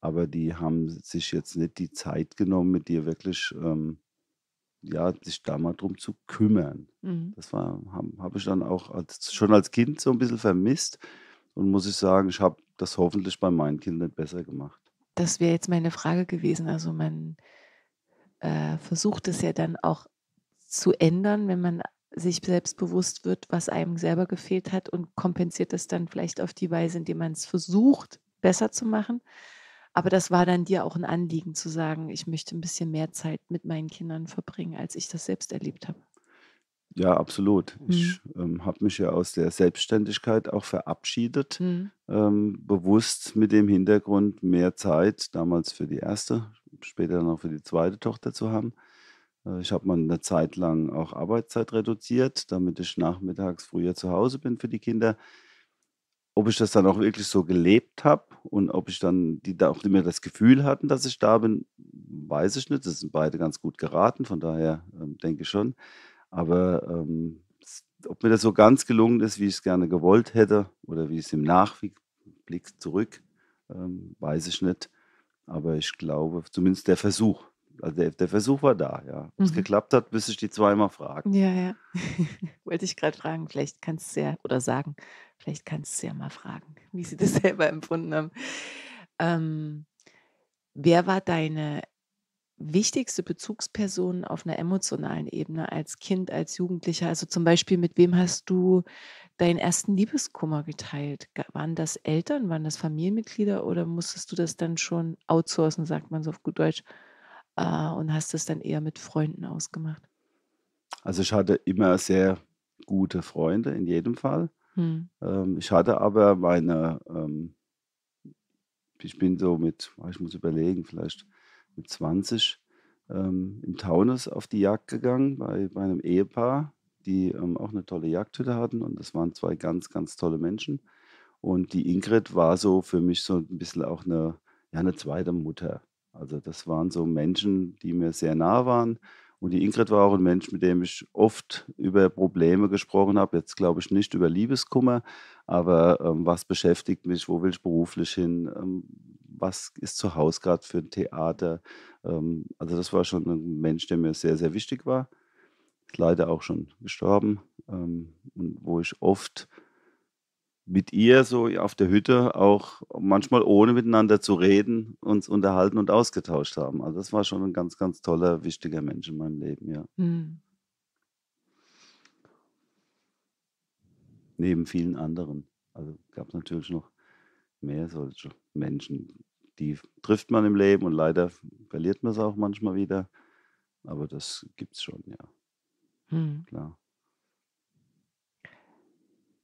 Aber die haben sich jetzt nicht die Zeit genommen, mit dir wirklich, ähm, ja, sich da mal drum zu kümmern. Mhm. Das habe hab ich dann auch als, schon als Kind so ein bisschen vermisst. Und muss ich sagen, ich habe das hoffentlich bei meinen Kindern besser gemacht. Das wäre jetzt meine Frage gewesen. Also man äh, versucht es ja dann auch zu ändern, wenn man sich selbst bewusst wird, was einem selber gefehlt hat und kompensiert es dann vielleicht auf die Weise, indem man es versucht, besser zu machen. Aber das war dann dir auch ein Anliegen zu sagen, ich möchte ein bisschen mehr Zeit mit meinen Kindern verbringen, als ich das selbst erlebt habe. Ja, absolut. Mhm. Ich ähm, habe mich ja aus der Selbstständigkeit auch verabschiedet, mhm. ähm, bewusst mit dem Hintergrund mehr Zeit, damals für die erste später noch für die zweite Tochter zu haben. Äh, ich habe mal eine Zeit lang auch Arbeitszeit reduziert, damit ich nachmittags früher zu Hause bin für die Kinder. Ob ich das dann auch wirklich so gelebt habe und ob ich dann die da auch immer das Gefühl hatten, dass ich da bin, weiß ich nicht. Das sind beide ganz gut geraten, von daher ähm, denke ich schon. Aber ähm, ob mir das so ganz gelungen ist, wie ich es gerne gewollt hätte oder wie es im Nachblick zurück, ähm, weiß ich nicht. Aber ich glaube, zumindest der Versuch. Also der, der Versuch war da, ja. Ob es mhm. geklappt hat, müsste ich die zweimal fragen. Ja, ja. Wollte ich gerade fragen, vielleicht kannst du ja, oder sagen, vielleicht kannst du ja mal fragen, wie sie das selber empfunden haben. Ähm, wer war deine wichtigste Bezugspersonen auf einer emotionalen Ebene als Kind, als Jugendlicher? Also zum Beispiel, mit wem hast du deinen ersten Liebeskummer geteilt? Waren das Eltern, waren das Familienmitglieder oder musstest du das dann schon outsourcen, sagt man so auf gut Deutsch, äh, und hast das dann eher mit Freunden ausgemacht? Also ich hatte immer sehr gute Freunde in jedem Fall. Hm. Ähm, ich hatte aber meine, ähm, ich bin so mit, ah, ich muss überlegen, vielleicht mit 20 ähm, im Taunus auf die Jagd gegangen bei, bei einem Ehepaar, die ähm, auch eine tolle Jagdhütte hatten. Und das waren zwei ganz, ganz tolle Menschen. Und die Ingrid war so für mich so ein bisschen auch eine, ja, eine zweite Mutter. Also das waren so Menschen, die mir sehr nah waren. Und die Ingrid war auch ein Mensch, mit dem ich oft über Probleme gesprochen habe. Jetzt glaube ich nicht über Liebeskummer, aber ähm, was beschäftigt mich, wo will ich beruflich hin, ähm, was ist zu Hause gerade für ein Theater. Ähm, also das war schon ein Mensch, der mir sehr, sehr wichtig war. Ist leider auch schon gestorben. Ähm, und wo ich oft mit ihr so auf der Hütte auch manchmal ohne miteinander zu reden, uns unterhalten und ausgetauscht haben. Also das war schon ein ganz, ganz toller, wichtiger Mensch in meinem Leben, ja. Mhm. Neben vielen anderen. Also gab es natürlich noch mehr solche Menschen, die trifft man im Leben und leider verliert man es auch manchmal wieder. Aber das gibt es schon, ja. Hm. Klar.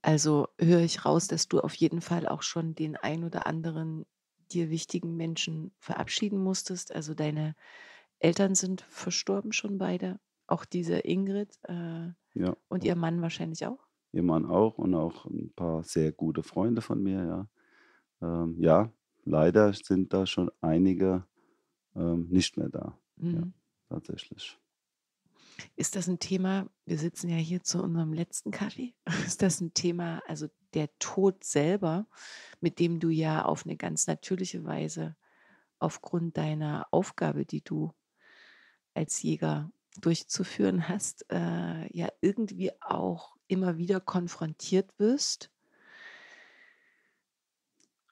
Also höre ich raus, dass du auf jeden Fall auch schon den ein oder anderen dir wichtigen Menschen verabschieden musstest. Also deine Eltern sind verstorben schon beide. Auch diese Ingrid äh, ja. und ihr Mann wahrscheinlich auch. Ihr Mann auch und auch ein paar sehr gute Freunde von mir, ja. Ähm, ja, leider sind da schon einige ähm, nicht mehr da. Mhm. Ja, tatsächlich. Ist das ein Thema, wir sitzen ja hier zu unserem letzten Kaffee, ist das ein Thema, also der Tod selber, mit dem du ja auf eine ganz natürliche Weise aufgrund deiner Aufgabe, die du als Jäger durchzuführen hast, äh, ja irgendwie auch immer wieder konfrontiert wirst?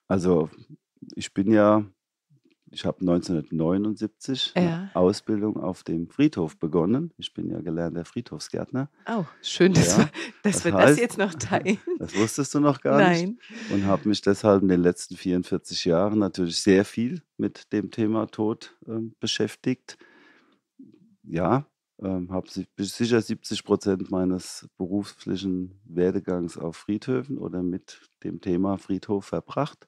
Also ich bin ja, ich habe 1979 ja. Ausbildung auf dem Friedhof begonnen. Ich bin ja gelernter Friedhofsgärtner. Oh, schön, ja. dass, wir, dass das wir heißt, jetzt noch teilen. Das wusstest du noch gar Nein. nicht. Und habe mich deshalb in den letzten 44 Jahren natürlich sehr viel mit dem Thema Tod äh, beschäftigt. Ja, ähm, habe sicher 70 Prozent meines beruflichen Werdegangs auf Friedhöfen oder mit dem Thema Friedhof verbracht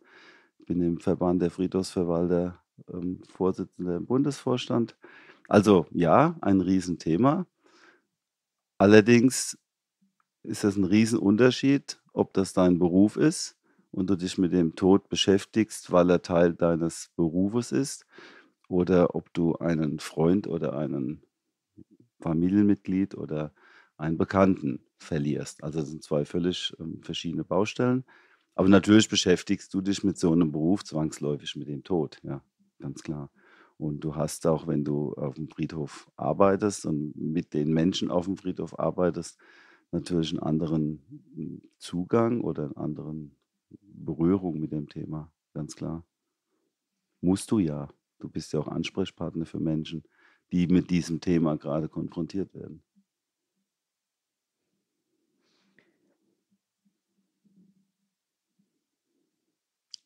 bin im Verband der Friedhofsverwalter ähm, Vorsitzender im Bundesvorstand. Also ja, ein Riesenthema. Allerdings ist das ein Riesenunterschied, ob das dein Beruf ist und du dich mit dem Tod beschäftigst, weil er Teil deines Berufes ist, oder ob du einen Freund oder einen Familienmitglied oder einen Bekannten verlierst. Also das sind zwei völlig ähm, verschiedene Baustellen. Aber natürlich beschäftigst du dich mit so einem Beruf zwangsläufig mit dem Tod, ja, ganz klar. Und du hast auch, wenn du auf dem Friedhof arbeitest und mit den Menschen auf dem Friedhof arbeitest, natürlich einen anderen hm, Zugang oder einen anderen Berührung mit dem Thema, ganz klar. Musst du ja. Du bist ja auch Ansprechpartner für Menschen, die mit diesem Thema gerade konfrontiert werden.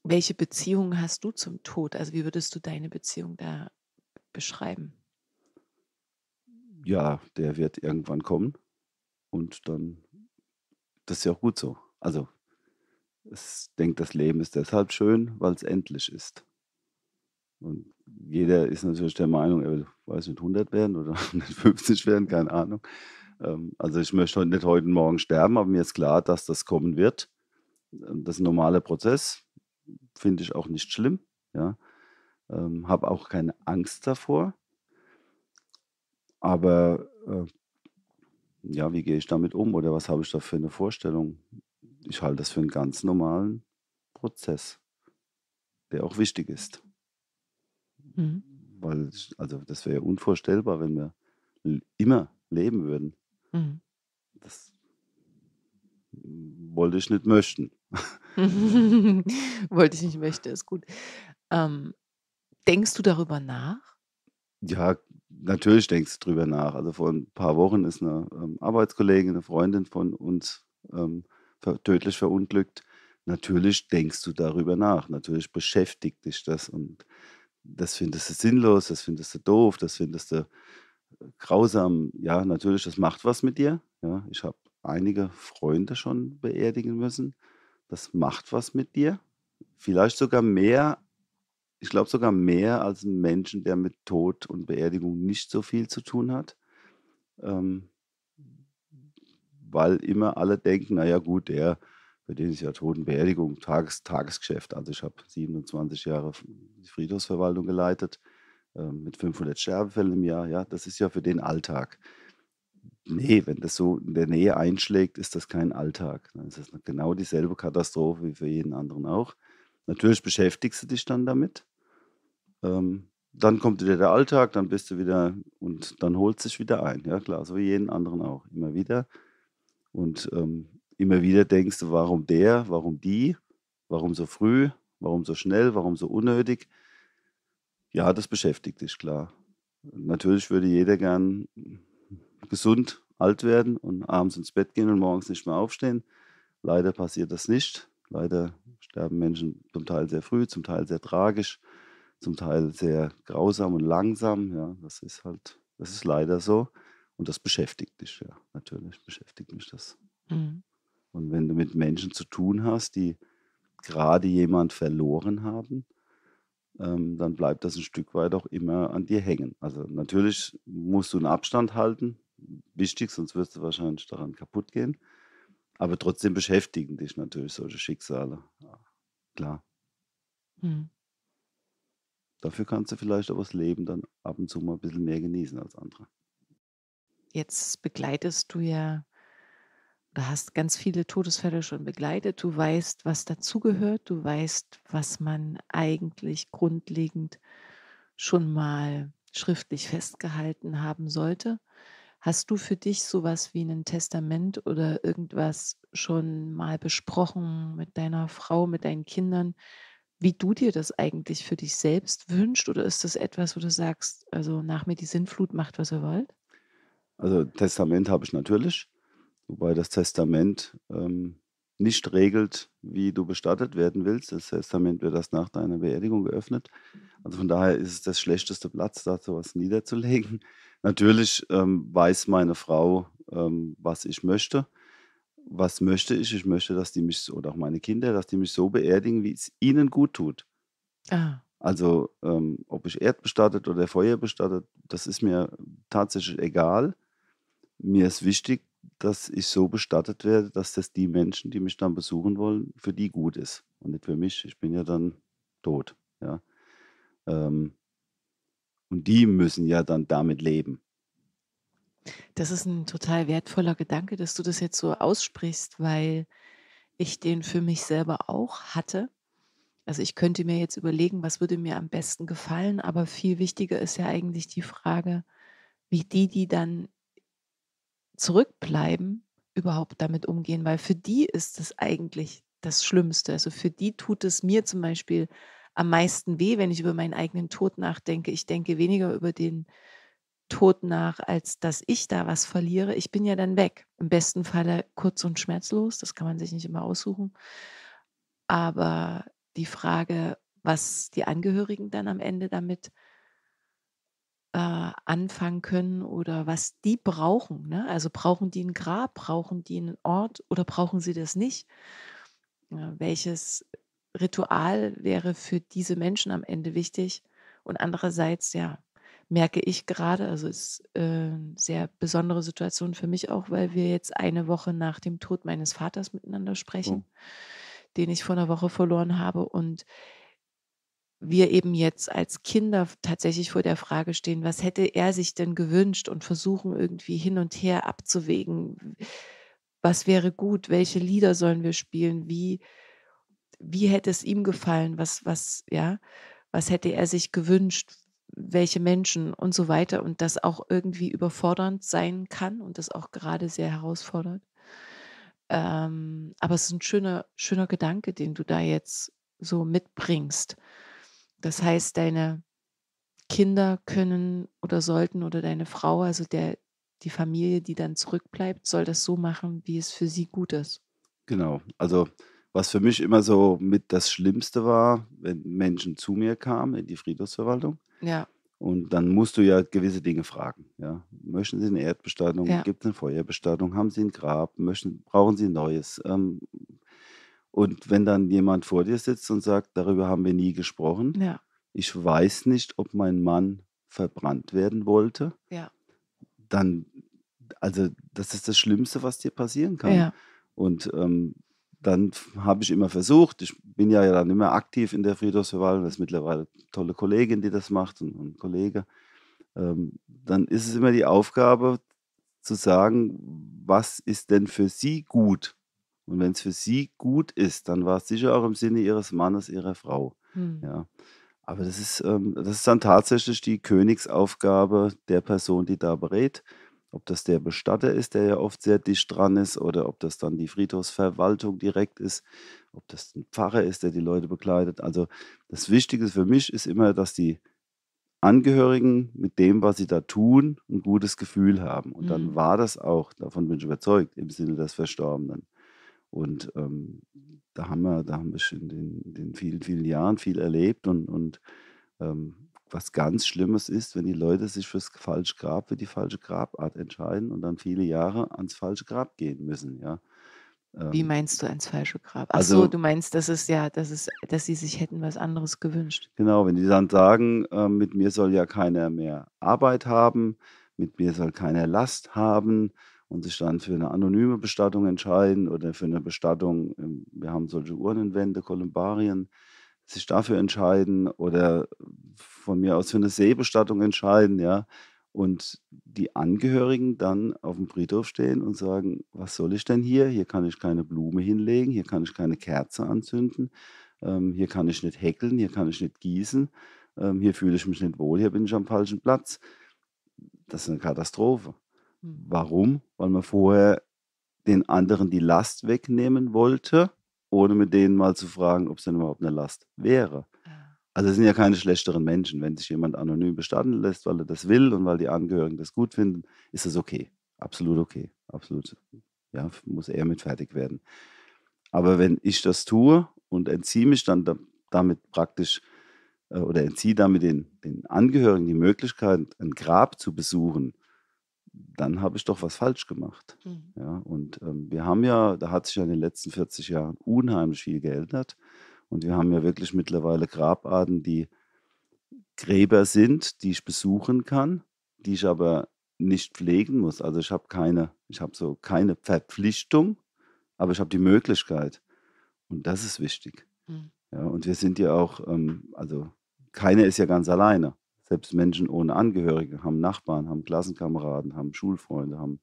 welche Beziehung hast du zum Tod? Also wie würdest du deine Beziehung da beschreiben? Ja, der wird irgendwann kommen und dann, das ist ja auch gut so. Also ich denke, das Leben ist deshalb schön, weil es endlich ist. Und jeder ist natürlich der Meinung, er will, weiß nicht, 100 werden oder 150 werden, keine Ahnung. Ähm, also ich möchte heute nicht heute Morgen sterben, aber mir ist klar, dass das kommen wird. Ähm, das ist ein normaler Prozess finde ich auch nicht schlimm. Ja. Ähm, Habe auch keine Angst davor. Aber äh, ja, wie gehe ich damit um oder was habe ich da für eine Vorstellung? Ich halte das für einen ganz normalen Prozess, der auch wichtig ist. Mhm. Weil, also das wäre ja unvorstellbar, wenn wir immer leben würden. Mhm. Das wollte ich nicht möchten. Wollte ich nicht, möchte, ist gut. Ähm, denkst du darüber nach? Ja, natürlich denkst du darüber nach. Also vor ein paar Wochen ist eine ähm, Arbeitskollegin, eine Freundin von uns ähm, tödlich verunglückt. Natürlich denkst du darüber nach. Natürlich beschäftigt dich das und das findest du sinnlos, das findest du doof, das findest du äh, grausam. Ja, natürlich, das macht was mit dir. Ja, ich habe einige Freunde schon beerdigen müssen das macht was mit dir. Vielleicht sogar mehr, ich glaube sogar mehr als ein Menschen, der mit Tod und Beerdigung nicht so viel zu tun hat. Ähm, weil immer alle denken, naja gut, der, für den ist ja Tod und Beerdigung Tages, Tagesgeschäft. Also ich habe 27 Jahre die Friedhofsverwaltung geleitet äh, mit 500 Sterbefällen im Jahr. Ja, das ist ja für den Alltag. Nee, wenn das so in der Nähe einschlägt, ist das kein Alltag. Dann ne? ist das genau dieselbe Katastrophe wie für jeden anderen auch. Natürlich beschäftigst du dich dann damit. Ähm, dann kommt wieder der Alltag, dann bist du wieder und dann holt sich wieder ein. Ja, klar, so wie jeden anderen auch. Immer wieder. Und ähm, immer wieder denkst du, warum der, warum die, warum so früh, warum so schnell, warum so unnötig. Ja, das beschäftigt dich, klar. Natürlich würde jeder gern gesund alt werden und abends ins Bett gehen und morgens nicht mehr aufstehen. Leider passiert das nicht. Leider sterben Menschen zum Teil sehr früh, zum Teil sehr tragisch, zum Teil sehr grausam und langsam. Ja, das ist halt, das ist leider so. Und das beschäftigt dich, ja, natürlich beschäftigt mich das. Mhm. Und wenn du mit Menschen zu tun hast, die gerade jemand verloren haben, ähm, dann bleibt das ein Stück weit auch immer an dir hängen. Also natürlich musst du einen Abstand halten, wichtig, sonst wirst du wahrscheinlich daran kaputt gehen. Aber trotzdem beschäftigen dich natürlich solche Schicksale. Klar. Hm. Dafür kannst du vielleicht aber das Leben dann ab und zu mal ein bisschen mehr genießen als andere. Jetzt begleitest du ja, du hast ganz viele Todesfälle schon begleitet. Du weißt, was dazugehört. Du weißt, was man eigentlich grundlegend schon mal schriftlich festgehalten haben sollte. Hast du für dich sowas wie ein Testament oder irgendwas schon mal besprochen mit deiner Frau, mit deinen Kindern, wie du dir das eigentlich für dich selbst wünschst? Oder ist das etwas, wo du sagst, also nach mir die Sinnflut macht, was ihr wollt? Also Testament habe ich natürlich, wobei das Testament ähm, nicht regelt, wie du bestattet werden willst. Das Testament wird erst nach deiner Beerdigung geöffnet. Also von daher ist es das schlechteste Platz, da sowas niederzulegen. Natürlich ähm, weiß meine Frau, ähm, was ich möchte. Was möchte ich? Ich möchte, dass die mich, so, oder auch meine Kinder, dass die mich so beerdigen, wie es ihnen gut tut. Ah. Also ähm, ob ich erdbestattet oder Feuer bestattet, das ist mir tatsächlich egal. Mir ist wichtig, dass ich so bestattet werde, dass das die Menschen, die mich dann besuchen wollen, für die gut ist und nicht für mich. Ich bin ja dann tot. Ja. Ähm, und die müssen ja dann damit leben. Das ist ein total wertvoller Gedanke, dass du das jetzt so aussprichst, weil ich den für mich selber auch hatte. Also ich könnte mir jetzt überlegen, was würde mir am besten gefallen, aber viel wichtiger ist ja eigentlich die Frage, wie die, die dann zurückbleiben, überhaupt damit umgehen, weil für die ist es eigentlich das Schlimmste. Also für die tut es mir zum Beispiel am meisten weh, wenn ich über meinen eigenen Tod nachdenke. Ich denke weniger über den Tod nach, als dass ich da was verliere. Ich bin ja dann weg. Im besten Falle kurz und schmerzlos, das kann man sich nicht immer aussuchen. Aber die Frage, was die Angehörigen dann am Ende damit äh, anfangen können oder was die brauchen. Ne? Also brauchen die ein Grab, brauchen die einen Ort oder brauchen sie das nicht? welches Ritual wäre für diese Menschen am Ende wichtig. Und andererseits, ja, merke ich gerade, also ist äh, eine sehr besondere Situation für mich auch, weil wir jetzt eine Woche nach dem Tod meines Vaters miteinander sprechen, mhm. den ich vor einer Woche verloren habe. Und wir eben jetzt als Kinder tatsächlich vor der Frage stehen, was hätte er sich denn gewünscht und versuchen irgendwie hin und her abzuwägen, was wäre gut, welche Lieder sollen wir spielen, wie wie hätte es ihm gefallen, was, was, ja, was hätte er sich gewünscht, welche Menschen und so weiter und das auch irgendwie überfordernd sein kann und das auch gerade sehr herausfordernd. Ähm, aber es ist ein schöner, schöner Gedanke, den du da jetzt so mitbringst. Das heißt, deine Kinder können oder sollten oder deine Frau, also der, die Familie, die dann zurückbleibt, soll das so machen, wie es für sie gut ist. Genau. Also was für mich immer so mit das Schlimmste war, wenn Menschen zu mir kamen in die Friedhofsverwaltung. Ja. Und dann musst du ja gewisse Dinge fragen. Ja. Möchten Sie eine Erdbestattung? Ja. Gibt es eine Feuerbestattung? Haben Sie ein Grab? Möchten, brauchen Sie ein neues? Ähm, und wenn dann jemand vor dir sitzt und sagt, darüber haben wir nie gesprochen, ja. ich weiß nicht, ob mein Mann verbrannt werden wollte, ja. dann, also das ist das Schlimmste, was dir passieren kann. Ja. Und ähm, dann habe ich immer versucht, ich bin ja dann immer aktiv in der Friedhofsverwaltung, das ist mittlerweile eine tolle Kollegin, die das macht und, ein Kollege, ähm, dann ist es immer die Aufgabe zu sagen, was ist denn für sie gut? Und wenn es für sie gut ist, dann war es sicher auch im Sinne ihres Mannes, ihrer Frau. Hm. Ja. Aber das ist, ähm, das ist dann tatsächlich die Königsaufgabe der Person, die da berät. Ob das der Bestatter ist, der ja oft sehr dicht dran ist, oder ob das dann die Friedhofsverwaltung direkt ist, ob das ein Pfarrer ist, der die Leute begleitet. Also das Wichtigste für mich ist immer, dass die Angehörigen mit dem, was sie da tun, ein gutes Gefühl haben. Und dann mhm. war das auch, davon bin ich überzeugt, im Sinne des Verstorbenen. Und ähm, da haben wir, da haben wir schon in den, in den vielen, vielen Jahren viel erlebt und, und ähm, was ganz Schlimmes ist, wenn die Leute sich fürs falsche Grab, für die falsche Grabart entscheiden und dann viele Jahre ans falsche Grab gehen müssen, ja. Wie ähm, meinst du ans falsche Grab? Ach also, so, du meinst, dass es ja, dass es, dass sie sich hätten was anderes gewünscht. Genau, wenn die dann sagen, äh, mit mir soll ja keiner mehr Arbeit haben, mit mir soll keiner Last haben und sich dann für eine anonyme Bestattung entscheiden oder für eine Bestattung, ähm, wir haben solche Urnenwände, Kolumbarien, sich dafür entscheiden oder von mir aus für eine Seebestattung entscheiden, ja. Und die Angehörigen dann auf dem Friedhof stehen und sagen, was soll ich denn hier? Hier kann ich keine Blume hinlegen, hier kann ich keine Kerze anzünden, ähm, hier kann ich nicht häkeln, hier kann ich nicht gießen, ähm, hier fühle ich mich nicht wohl, hier bin ich am falschen Platz. Das ist eine Katastrophe. Hm. Warum? Weil man vorher den anderen die Last wegnehmen wollte, ohne mit denen mal zu fragen, ob es denn überhaupt eine Last wäre. Also es sind ja keine schlechteren Menschen. Wenn sich jemand anonym bestanden lässt, weil er das will und weil die Angehörigen das gut finden, ist das okay. Absolut okay. Absolut. Ja, muss er mit fertig werden. Aber wenn ich das tue und entziehe mich dann damit praktisch äh, oder entziehe damit den, den Angehörigen die Möglichkeit, ein Grab zu besuchen, dann habe ich doch was falsch gemacht. Mhm. Ja, und ähm, wir haben ja, da hat sich ja in den letzten 40 Jahren unheimlich viel geändert. Und wir haben ja wirklich mittlerweile Grabarten, die Gräber sind, die ich besuchen kann, die ich aber nicht pflegen muss. Also ich habe keine, ich habe so keine Verpflichtung, aber ich habe die Möglichkeit. Und das ist wichtig. Mhm. Ja, und wir sind ja auch, ähm, also keiner ist ja ganz alleine. Selbst Menschen ohne Angehörige haben Nachbarn, haben Klassenkameraden, haben Schulfreunde, haben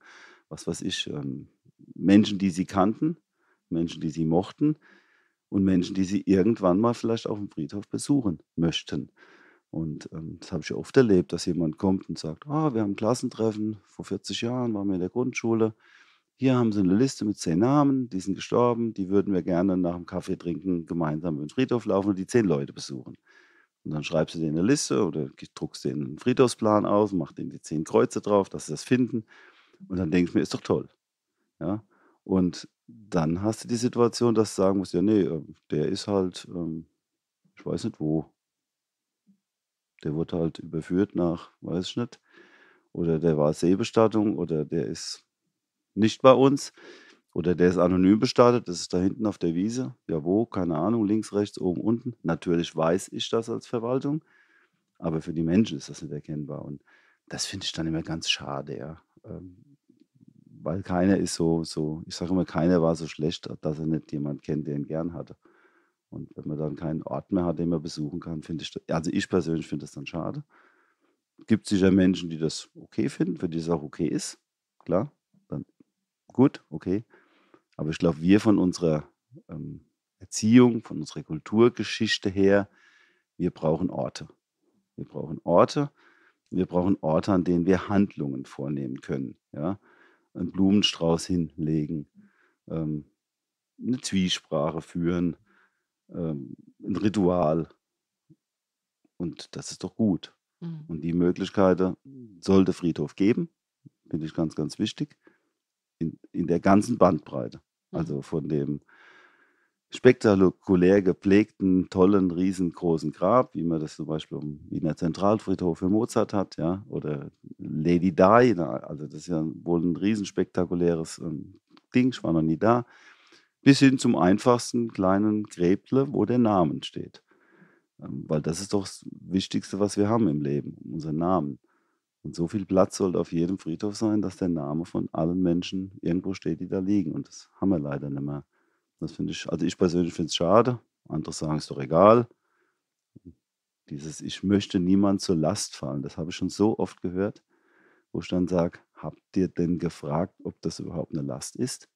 was weiß ich, ähm, Menschen, die sie kannten, Menschen, die sie mochten, und Menschen, die sie irgendwann mal vielleicht auf dem Friedhof besuchen möchten. Und ähm, das habe ich oft erlebt, dass jemand kommt und sagt, ah, wir haben ein Klassentreffen, vor 40 Jahren waren wir in der Grundschule, hier haben sie eine Liste mit zehn Namen, die sind gestorben, die würden wir gerne nach dem Kaffee trinken, gemeinsam über den Friedhof laufen und die zehn Leute besuchen. Und dann schreibst du denen eine Liste oder druckst denen einen Friedhofsplan aus, machst denen die zehn Kreuze drauf, dass sie das finden. Und dann denke ich mir, ist doch toll. Ja? Und dann hast du die Situation, dass du sagen musst, ja, nee, ähm, der ist halt, ähm, ich weiß nicht wo. Der wurde halt überführt nach, weiß ich nicht. Oder der war Seebestattung oder der ist nicht bei uns. Oder der ist anonym bestattet, das ist da hinten auf der Wiese. Ja, wo? Keine Ahnung, links, rechts, oben, unten. Natürlich weiß ich das als Verwaltung, aber für die Menschen ist das nicht erkennbar. Und das finde ich dann immer ganz schade, ja. Ähm, weil keiner ist so, so ich sage immer, keiner war so schlecht, dass er nicht jemanden kennt, der ihn gern hatte. Und wenn man dann keinen Ort mehr hat, den man besuchen kann, finde ich, also ich persönlich finde das dann schade. Gibt sicher Menschen, die das okay finden, für die es auch okay ist, klar, dann gut, okay. Aber ich glaube, wir von unserer ähm, Erziehung, von unserer Kulturgeschichte her, wir brauchen Orte. Wir brauchen Orte. Wir brauchen Orte, an denen wir Handlungen vornehmen können. Ja? einen Blumenstrauß hinlegen, ähm, eine Zwiesprache führen, ähm, ein Ritual. Und das ist doch gut. Mhm. Und die Möglichkeiten sollte Friedhof geben, finde ich ganz, ganz wichtig, in, in der ganzen Bandbreite. Mhm. Also von dem spektakulär gepflegten, tollen, riesengroßen Grab, wie man das zum Beispiel im Wiener Zentralfriedhof für Mozart hat, ja, oder Lady Di, also das ist ja wohl ein riesenspektakuläres ähm, Ding, ich war noch nie da, bis hin zum einfachsten kleinen Gräble, wo der Name steht. Ähm, weil das ist doch das Wichtigste, was wir haben im Leben, unseren Namen. Und so viel Platz sollte auf jedem Friedhof sein, dass der Name von allen Menschen irgendwo steht, die da liegen. Und das haben wir leider nicht mehr. Das finde ich, also ich persönlich finde es schade. Andere sagen es doch egal. Dieses Ich möchte niemand zur Last fallen, das habe ich schon so oft gehört, wo ich dann sage, habt ihr denn gefragt, ob das überhaupt eine Last ist?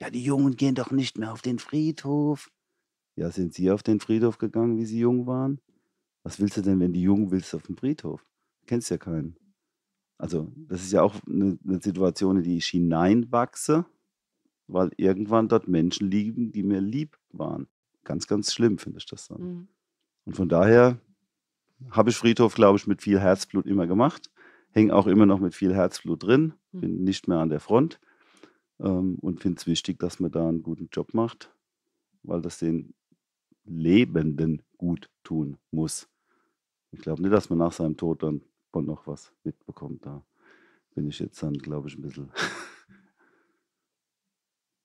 Ja, die Jungen gehen doch nicht mehr auf den Friedhof. Ja, sind sie auf den Friedhof gegangen, wie sie jung waren? Was willst du denn, wenn die Jungen willst auf den Friedhof? Du kennst ja keinen. Also, das ist ja auch eine, eine Situation, in die ich hineinwachse weil irgendwann dort Menschen liegen, die mir lieb waren. Ganz, ganz schlimm finde ich das dann. Mhm. Und von daher habe ich Friedhof, glaube ich, mit viel Herzblut immer gemacht, hänge auch immer noch mit viel Herzblut drin, mhm. bin nicht mehr an der Front ähm, und finde es wichtig, dass man da einen guten Job macht, weil das den Lebenden gut tun muss. Ich glaube nicht, dass man nach seinem Tod dann noch was mitbekommt. Da bin ich jetzt dann, glaube ich, ein bisschen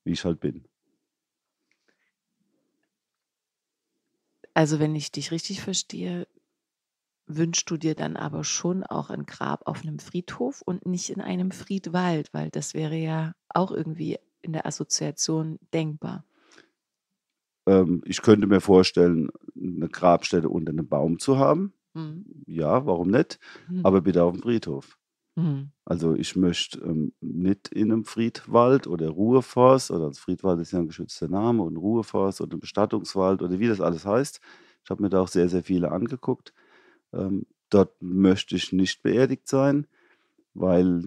wie ich halt bin. Also wenn ich dich richtig verstehe, wünschst du dir dann aber schon auch ein Grab auf einem Friedhof und nicht in einem Friedwald, weil das wäre ja auch irgendwie in der Assoziation denkbar. Ähm, ich könnte mir vorstellen, eine Grabstätte unter einem Baum zu haben. Mhm. Ja, warum nicht? Mhm. Aber bitte auf dem Friedhof. Mhm. Also ich möchte ähm, nicht in einem Friedwald oder Ruheforst, oder also Friedwald ist ja ein geschützter Name, und Ruheforst oder Bestattungswald oder wie das alles heißt. Ich habe mir da auch sehr, sehr viele angeguckt. Ähm, dort möchte ich nicht beerdigt sein, weil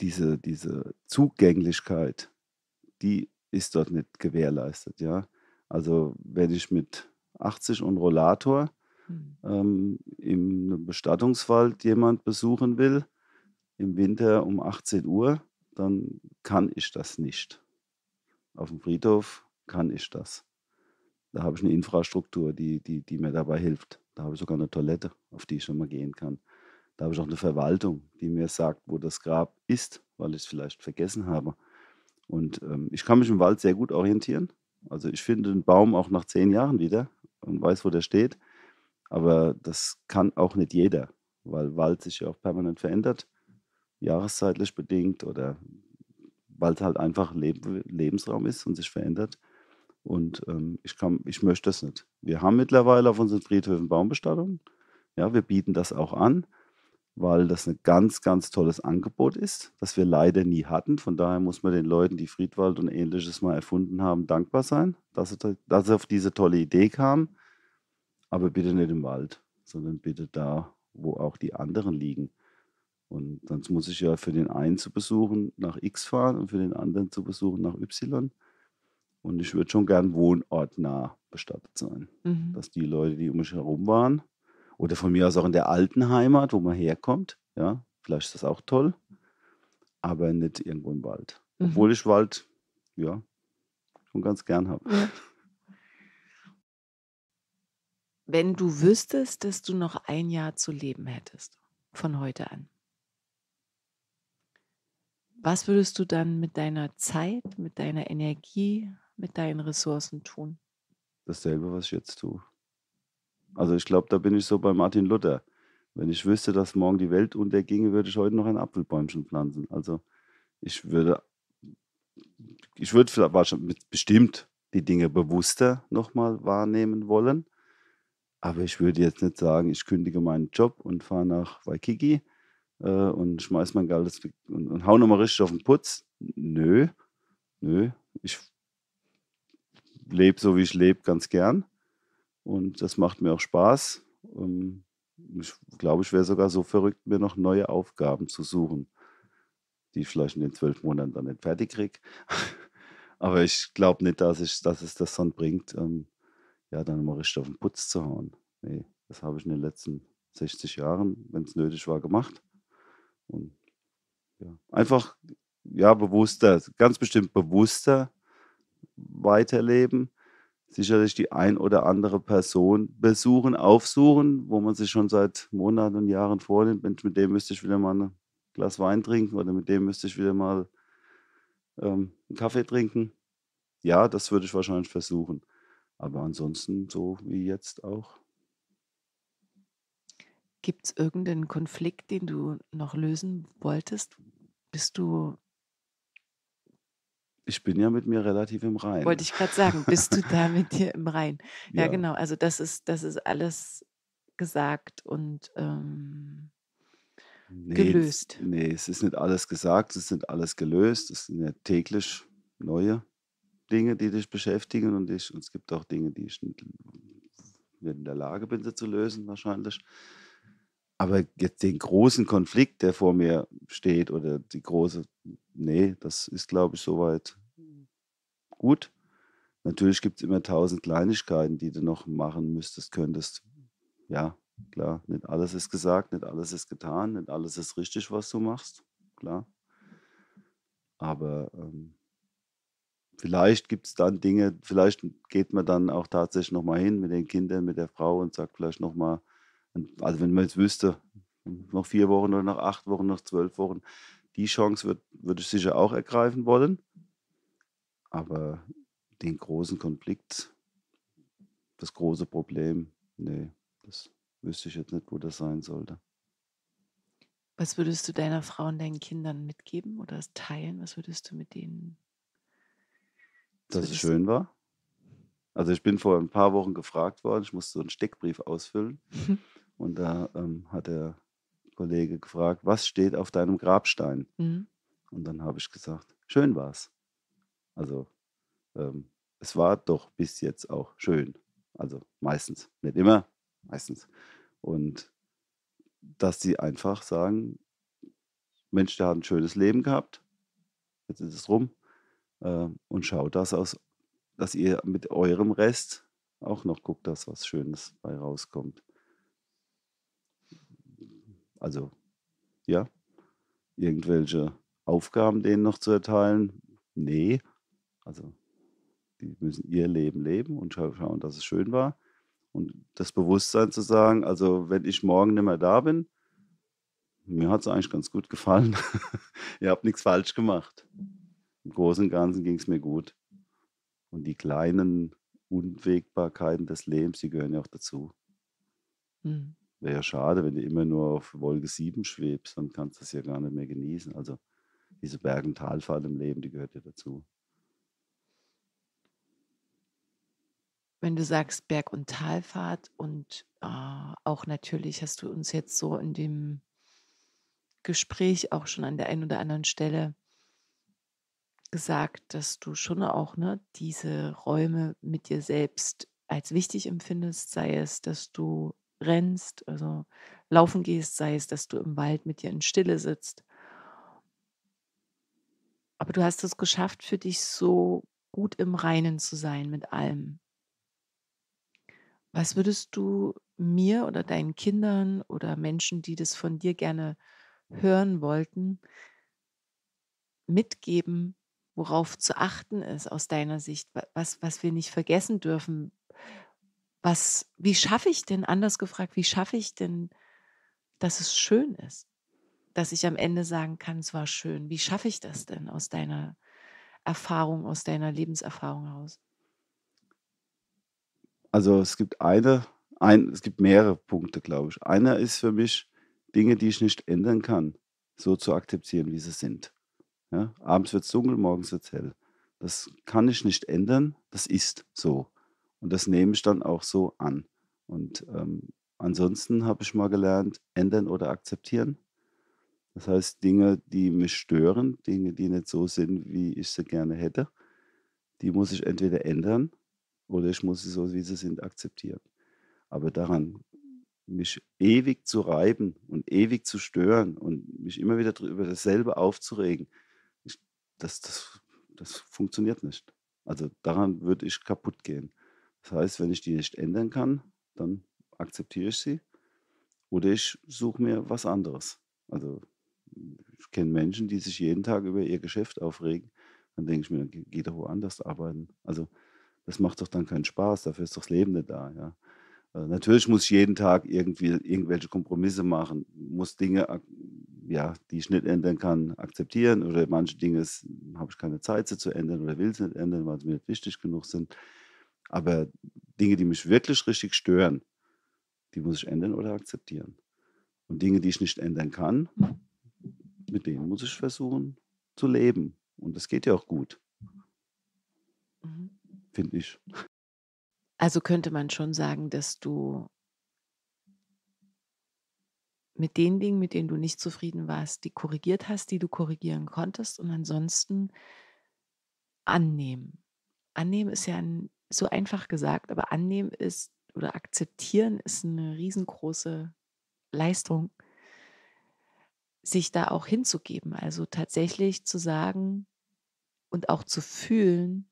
diese, diese Zugänglichkeit, die ist dort nicht gewährleistet. Ja? Also wenn ich mit 80 und Rollator hm. ähm, im Bestattungswald jemand besuchen will, im Winter um 18 Uhr, dann kann ich das nicht. Auf dem Friedhof kann ich das. Da habe ich eine Infrastruktur, die, die, die mir dabei hilft. Da habe ich sogar eine Toilette, auf die ich schon mal gehen kann. Da habe ich auch eine Verwaltung, die mir sagt, wo das Grab ist, weil ich es vielleicht vergessen habe. Und ähm, ich kann mich im Wald sehr gut orientieren. Also ich finde den Baum auch nach zehn Jahren wieder und weiß, wo der steht. Aber das kann auch nicht jeder, weil Wald sich ja auch permanent verändert, jahreszeitlich bedingt oder Wald halt einfach Leb Lebensraum ist und sich verändert. Und ähm, ich, kann, ich möchte das nicht. Wir haben mittlerweile auf unseren Friedhöfen Baumbestattungen. Ja, wir bieten das auch an, weil das ein ganz, ganz tolles Angebot ist, das wir leider nie hatten. Von daher muss man den Leuten, die Friedwald und ähnliches mal erfunden haben, dankbar sein, dass sie, dass sie auf diese tolle Idee kamen aber bitte nicht im Wald, sondern bitte da, wo auch die anderen liegen. Und sonst muss ich ja für den einen zu besuchen nach X fahren und für den anderen zu besuchen nach Y. Und ich würde schon gern wohnortnah bestattet sein. Mhm. Dass die Leute, die um mich herum waren, oder von mir aus auch in der alten Heimat, wo man herkommt, ja, vielleicht ist das auch toll, aber nicht irgendwo im Wald. Mhm. Obwohl ich Wald, ja, schon ganz gern habe. Ja wenn du wüsstest, dass du noch ein Jahr zu leben hättest, von heute an? Was würdest du dann mit deiner Zeit, mit deiner Energie, mit deinen Ressourcen tun? Dasselbe, was ich jetzt tue. Also ich glaube, da bin ich so bei Martin Luther. Wenn ich wüsste, dass morgen die Welt unterginge, würde ich heute noch ein Apfelbäumchen pflanzen. Also ich würde, ich würde bestimmt die Dinge bewusster nochmal wahrnehmen wollen. Aber ich würde jetzt nicht sagen, ich kündige meinen Job und fahre nach Waikiki äh, und schmeiß mein Geld und, und hau nochmal richtig auf den Putz. Nö, nö. Ich lebe so, wie ich lebe, ganz gern. Und das macht mir auch Spaß. Und ähm, ich glaube, ich wäre sogar so verrückt, mir noch neue Aufgaben zu suchen, die ich vielleicht in den zwölf Monaten dann nicht fertig kriege. Aber ich glaube nicht, dass, ich, dass es das dann bringt. Ähm, ja, dann mal richtig auf den Putz zu hauen. Nee, das habe ich in den letzten 60 Jahren, wenn es nötig war, gemacht. Und ja, einfach ja, bewusster, ganz bestimmt bewusster weiterleben. Sicherlich die ein oder andere Person besuchen, aufsuchen, wo man sich schon seit Monaten und Jahren vornimmt, Mensch, mit dem müsste ich wieder mal ein Glas Wein trinken oder mit dem müsste ich wieder mal ähm, einen Kaffee trinken. Ja, das würde ich wahrscheinlich versuchen. Aber ansonsten so wie jetzt auch. Gibt es irgendeinen Konflikt, den du noch lösen wolltest? Bist du. Ich bin ja mit mir relativ im Rein. Wollte ich gerade sagen, bist du da mit dir im Rein? Ja, ja, genau. Also, das ist, das ist alles gesagt und ähm, nee, gelöst. Nee, es ist nicht alles gesagt, es sind alles gelöst, es sind ja täglich neue Dinge, die dich beschäftigen und, ich, und es gibt auch Dinge, die ich nicht in der Lage bin, sie zu lösen wahrscheinlich. Aber jetzt den großen Konflikt, der vor mir steht oder die große, nee, das ist, glaube ich, soweit gut. Natürlich gibt es immer tausend Kleinigkeiten, die du noch machen müsstest, könntest. Ja, klar, nicht alles ist gesagt, nicht alles ist getan, nicht alles ist richtig, was du machst, klar. Aber ähm, vielleicht gibt es dann Dinge, vielleicht geht man dann auch tatsächlich nochmal hin mit den Kindern, mit der Frau und sagt vielleicht nochmal, also wenn man jetzt wüsste, noch vier Wochen oder noch acht Wochen, noch zwölf Wochen, die Chance würde würd ich sicher auch ergreifen wollen. Aber den großen Konflikt, das große Problem, nee, das wüsste ich jetzt nicht, wo das sein sollte. Was würdest du deiner Frau und deinen Kindern mitgeben oder teilen? Was würdest du mit denen dass es schön war. Also ich bin vor ein paar Wochen gefragt worden, ich musste so einen Steckbrief ausfüllen. Mhm. Und da ähm, hat der Kollege gefragt, was steht auf deinem Grabstein? Mhm. Und dann habe ich gesagt, schön war es. Also ähm, es war doch bis jetzt auch schön. Also meistens, nicht immer, meistens. Und dass sie einfach sagen, Mensch, der hat ein schönes Leben gehabt, jetzt ist es rum äh, und schaut, dass, aus, dass ihr mit eurem Rest auch noch guckt, dass was Schönes bei rauskommt. Also, ja, irgendwelche Aufgaben denen noch zu erteilen? Nee. Also, die müssen ihr Leben leben und schauen, dass es schön war. Und das Bewusstsein zu sagen, also wenn ich morgen nicht mehr da bin, mir hat es eigentlich ganz gut gefallen. Ihr habt nichts falsch gemacht. Im Großen und Ganzen ging es mir gut. Und die kleinen Unwägbarkeiten des Lebens, die gehören ja auch dazu. Mhm. Wäre ja schade, wenn du immer nur auf Wolke 7 schwebst, dann kannst du es ja gar nicht mehr genießen. Also diese Berg- und Talfahrt im Leben, die gehört ja dazu. wenn du sagst Berg- und Talfahrt und äh, auch natürlich hast du uns jetzt so in dem Gespräch auch schon an der einen oder anderen Stelle gesagt, dass du schon auch ne, diese Räume mit dir selbst als wichtig empfindest, sei es, dass du rennst, also laufen gehst, sei es, dass du im Wald mit dir in Stille sitzt. Aber du hast es geschafft, für dich so gut im Reinen zu sein mit allem. Was würdest du mir oder deinen Kindern oder Menschen, die das von dir gerne hören wollten, mitgeben, worauf zu achten ist aus deiner Sicht, was, was wir nicht vergessen dürfen. Was, wie schaffe ich denn, anders gefragt, wie schaffe ich denn, dass es schön ist? Dass ich am Ende sagen kann, es war schön. Wie schaffe ich das denn aus deiner Erfahrung, aus deiner Lebenserfahrung heraus? Also es gibt eine, ein, es gibt mehrere Punkte, glaube ich. Einer ist für mich, Dinge, die ich nicht ändern kann, so zu akzeptieren, wie sie sind. Ja? Abends wird es dunkel, morgens wird es hell. Das kann ich nicht ändern, das ist so. Und das nehme ich dann auch so an. Und ähm, ansonsten habe ich mal gelernt, ändern oder akzeptieren. Das heißt, Dinge, die mich stören, Dinge, die nicht so sind, wie ich sie gerne hätte, die muss ich entweder ändern oder ich muss sie so, wie sie sind, akzeptieren. Aber daran, mich ewig zu reiben und ewig zu stören und mich immer wieder über dasselbe aufzuregen, das, das, das funktioniert nicht. Also daran würde ich kaputt gehen. Das heißt, wenn ich die nicht ändern kann, dann akzeptiere ich sie oder ich suche mir was anderes. Also ich kenne Menschen, die sich jeden Tag über ihr Geschäft aufregen. Dann denke ich mir, geh doch woanders arbeiten. Also das macht doch dann keinen Spaß, dafür ist doch das Leben nicht da. Ja. Äh, natürlich muss ich jeden Tag irgendwie irgendwelche Kompromisse machen, muss Dinge, ja, die ich nicht ändern kann, akzeptieren oder manche Dinge habe ich keine Zeit sie zu ändern oder will sie nicht ändern, weil sie mir nicht wichtig genug sind. Aber Dinge, die mich wirklich richtig stören, die muss ich ändern oder akzeptieren. Und Dinge, die ich nicht ändern kann, mit denen muss ich versuchen zu leben. Und das geht ja auch gut. Mhm. Finde ich. Also könnte man schon sagen, dass du mit den Dingen, mit denen du nicht zufrieden warst, die korrigiert hast, die du korrigieren konntest und ansonsten annehmen. Annehmen ist ja ein, so einfach gesagt, aber annehmen ist oder akzeptieren ist eine riesengroße Leistung, sich da auch hinzugeben. Also tatsächlich zu sagen und auch zu fühlen,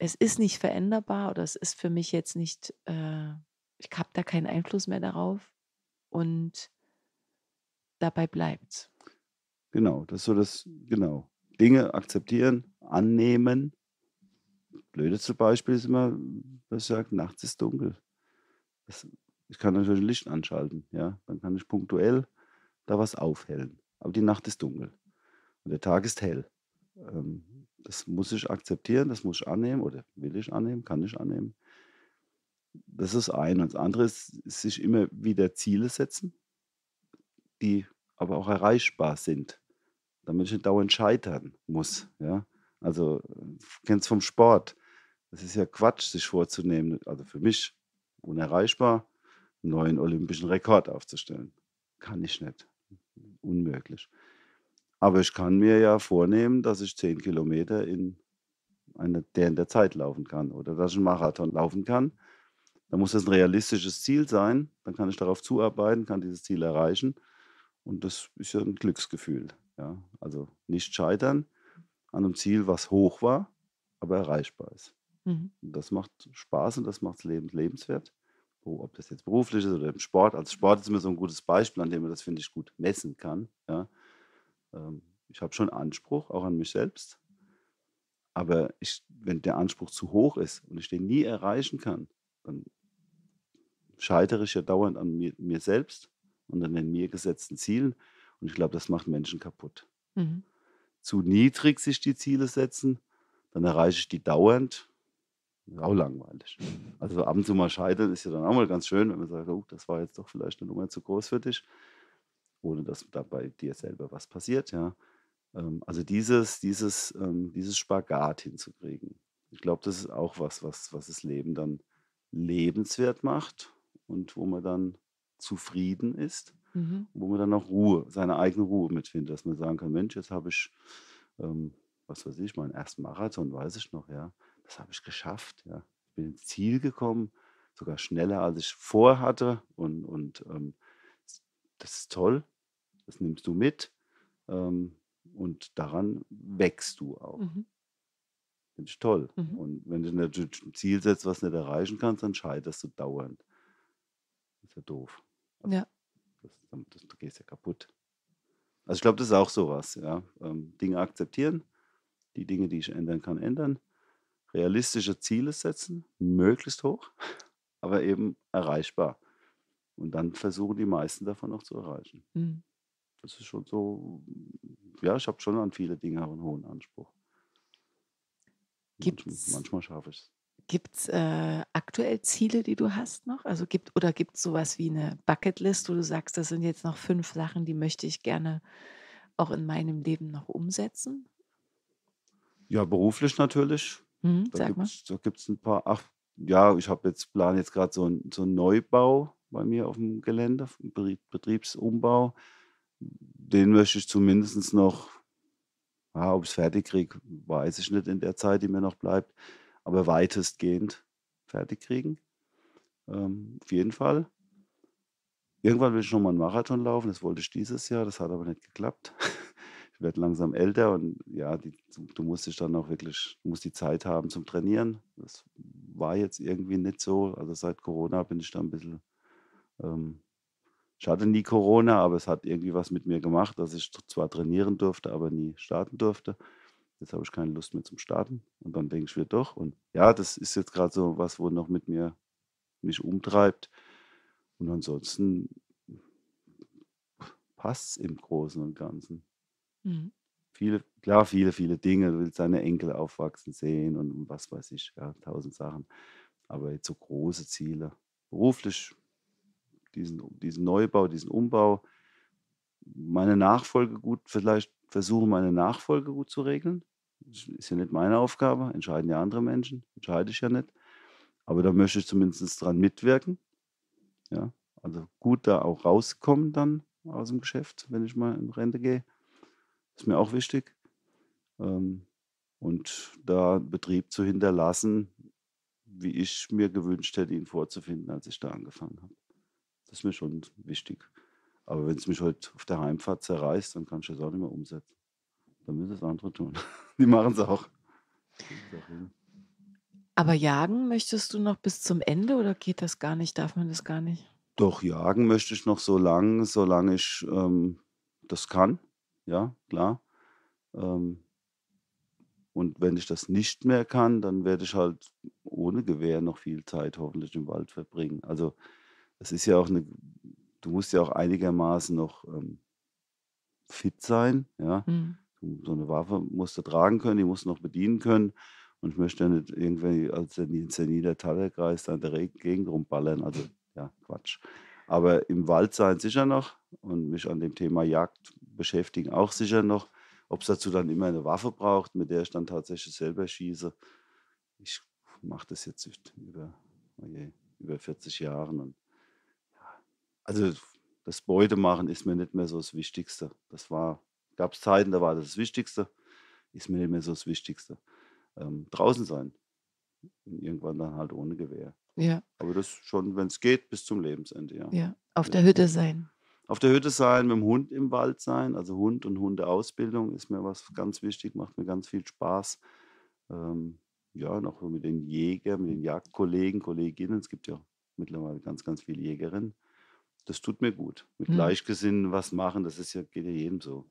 es ist nicht veränderbar oder es ist für mich jetzt nicht, äh, ich habe da keinen Einfluss mehr darauf und dabei bleibt. Genau, das ist so das, genau. Dinge akzeptieren, annehmen. Blöde zum Beispiel ist immer, dass sagt, nachts ist dunkel. Das, ich kann natürlich Licht anschalten, ja. Dann kann ich punktuell da was aufhellen. Aber die Nacht ist dunkel und der Tag ist hell. Ähm, das muss ich akzeptieren, das muss ich annehmen oder will ich annehmen, kann ich annehmen. Das ist ein. Und das andere ist, sich immer wieder Ziele setzen, die aber auch erreichbar sind, damit ich nicht dauernd scheitern muss. Ja? Also, äh, kennst vom Sport. Das ist ja Quatsch, sich vorzunehmen, also für mich unerreichbar, einen neuen olympischen Rekord aufzustellen. Kann ich nicht. Unmöglich. Aber ich kann mir ja vornehmen, dass ich zehn Kilometer in eine, der in der Zeit laufen kann oder dass ich einen Marathon laufen kann. Da muss das ein realistisches Ziel sein. Dann kann ich darauf zuarbeiten, kann dieses Ziel erreichen. Und das ist ja ein Glücksgefühl. Ja? Also nicht scheitern an einem Ziel, was hoch war, aber erreichbar ist. Mhm. Das macht Spaß und das macht das Leben lebenswert. Oh, ob das jetzt beruflich ist oder im Sport. Als Sport ist immer so ein gutes Beispiel, an dem man das, finde ich, gut messen kann. Ja? Ähm, ich habe schon Anspruch, auch an mich selbst. Aber ich, wenn der Anspruch zu hoch ist und ich den nie erreichen kann, dann scheitere ich ja dauernd an mir, mir selbst und an den mir gesetzten Zielen. Und ich glaube, das macht Menschen kaputt. Mhm. Zu niedrig sich die Ziele setzen, dann erreiche ich die dauernd. Auch langweilig. Also ab und zu mal scheitern ist ja dann auch mal ganz schön, wenn man sagt, oh, das war jetzt doch vielleicht eine Nummer zu groß für dich ohne dass da bei dir selber was passiert, ja. Ähm, also dieses, dieses, ähm, dieses Spagat hinzukriegen. Ich glaube, das ist auch was, was, was das Leben dann lebenswert macht und wo man dann zufrieden ist, mhm. wo man dann auch Ruhe, seine eigene Ruhe mitfindet, dass man sagen kann, Mensch, jetzt habe ich, ähm, was weiß ich, meinen ersten Marathon, weiß ich noch, ja, das habe ich geschafft, ja, ich bin ins Ziel gekommen, sogar schneller, als ich vorhatte und, und ähm, das ist toll das nimmst du mit ähm, und daran wächst du auch. Mhm. Finde ich toll. Mhm. Und wenn du natürlich ein Ziel setzt, was du nicht erreichen kannst, dann scheiterst du dauernd. Das ist ja doof. Also ja. Das, das, das gehst ja kaputt. Also ich glaube, das ist auch sowas. Ja? Ähm, Dinge akzeptieren, die Dinge, die ich ändern kann, ändern. Realistische Ziele setzen, möglichst hoch, aber eben erreichbar. Und dann versuchen die meisten davon auch zu erreichen. Mhm. Das ist schon so, ja, ich habe schon an viele Dinge einen hohen Anspruch. Gibt's, manchmal schaffe ich es. Gibt es äh, aktuell Ziele, die du hast noch? Also gibt oder gibt es sowas wie eine Bucketlist, wo du sagst, das sind jetzt noch fünf Sachen, die möchte ich gerne auch in meinem Leben noch umsetzen? Ja, beruflich natürlich. Mhm, da gibt es ein paar. Ach, ja, ich habe jetzt plan jetzt gerade so, so einen Neubau bei mir auf dem Gelände, Betriebsumbau den möchte ich zumindest noch, ja, ob ich es fertig kriege, weiß ich nicht in der Zeit, die mir noch bleibt, aber weitestgehend fertig kriegen. Ähm, auf jeden Fall. Irgendwann will ich nochmal einen Marathon laufen, das wollte ich dieses Jahr, das hat aber nicht geklappt. ich werde langsam älter und ja, die, du musst dich dann auch wirklich, musst die Zeit haben zum Trainieren. Das war jetzt irgendwie nicht so. Also seit Corona bin ich da ein bisschen ähm, ich hatte nie Corona, aber es hat irgendwie was mit mir gemacht, dass ich zwar trainieren durfte, aber nie starten durfte. Jetzt habe ich keine Lust mehr zum Starten. Und dann denke ich mir doch. Und ja, das ist jetzt gerade so was, wo noch mit mir mich umtreibt. Und ansonsten passt es im Großen und Ganzen. Mhm. Viele, klar, viele, viele Dinge. Du willst deine Enkel aufwachsen sehen und was weiß ich, ja, tausend Sachen. Aber jetzt so große Ziele. Beruflich diesen, diesen Neubau, diesen Umbau, meine Nachfolge gut, vielleicht versuche meine Nachfolge gut zu regeln. Das ist ja nicht meine Aufgabe, entscheiden ja andere Menschen, entscheide ich ja nicht. Aber da möchte ich zumindest dran mitwirken. Ja, also gut da auch rauskommen dann aus dem Geschäft, wenn ich mal in Rente gehe. Ist mir auch wichtig. Ähm, und da Betrieb zu hinterlassen, wie ich mir gewünscht hätte, ihn vorzufinden, als ich da angefangen habe. Das ist mir schon wichtig. Aber wenn es mich halt auf der Heimfahrt zerreißt, dann kann ich das halt auch nicht mehr umsetzen. Dann müssen es andere tun. Die machen es auch. Aber jagen möchtest du noch bis zum Ende oder geht das gar nicht? Darf man das gar nicht? Doch, jagen möchte ich noch so lange, solange ich ähm, das kann. Ja, klar. Ähm, und wenn ich das nicht mehr kann, dann werde ich halt ohne Gewehr noch viel Zeit hoffentlich im Wald verbringen. Also es ist ja auch eine, du musst ja auch einigermaßen noch ähm, fit sein, ja. Mhm. So eine Waffe musst du tragen können, die musst du noch bedienen können. Und ich möchte nicht irgendwie als der zernieder Tallerkreis da in der Gegend rumballern. Also, ja, Quatsch. Aber im Wald sein sicher noch und mich an dem Thema Jagd beschäftigen auch sicher noch. Ob es dazu dann immer eine Waffe braucht, mit der ich dann tatsächlich selber schieße. Ich mache das jetzt über, oh je, über 40 Jahre und also das Beute machen ist mir nicht mehr so das Wichtigste. Das war, gab es Zeiten, da war das das Wichtigste, ist mir nicht mehr so das Wichtigste. Ähm, draußen sein. Und irgendwann dann halt ohne Gewehr. Ja. Aber das schon, wenn es geht, bis zum Lebensende, ja. Ja, auf ja. der Hütte sein. Auf der Hütte sein, mit dem Hund im Wald sein, also Hund und Hundeausbildung ist mir was ganz wichtig, macht mir ganz viel Spaß. Ähm, ja, noch mit den Jägern, mit den Jagdkollegen, Kolleginnen. Es gibt ja mittlerweile ganz, ganz viele Jägerinnen das tut mir gut. Mit mhm. Gleichgesinnten was machen, das ist ja, geht ja jedem so.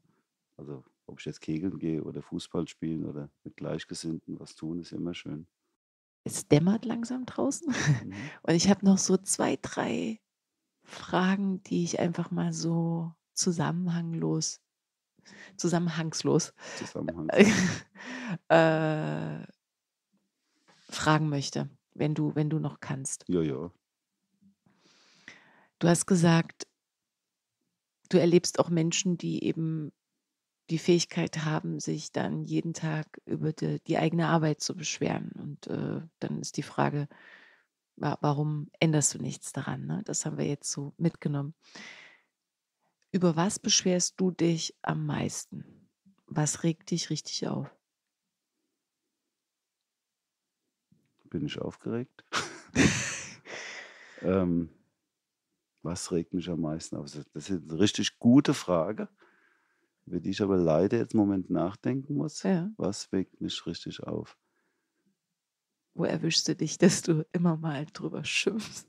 Also ob ich jetzt kegeln gehe oder Fußball spielen oder mit Gleichgesinnten was tun, ist ja immer schön. Es dämmert langsam draußen. Mhm. Und ich habe noch so zwei, drei Fragen, die ich einfach mal so zusammenhanglos, zusammenhangslos, zusammenhangslos. äh, fragen möchte, wenn du, wenn du noch kannst. Ja, ja, Du hast gesagt, du erlebst auch Menschen, die eben die Fähigkeit haben, sich dann jeden Tag über die, die eigene Arbeit zu beschweren. Und äh, dann ist die Frage, warum änderst du nichts daran? Ne? Das haben wir jetzt so mitgenommen. Über was beschwerst du dich am meisten? Was regt dich richtig auf? Bin ich aufgeregt? ähm, was regt mich am meisten auf? Das ist eine richtig gute Frage, über die ich aber leider jetzt im Moment nachdenken muss. Ja. Was regt mich richtig auf? Wo erwischst du dich, dass du immer mal drüber schimpfst?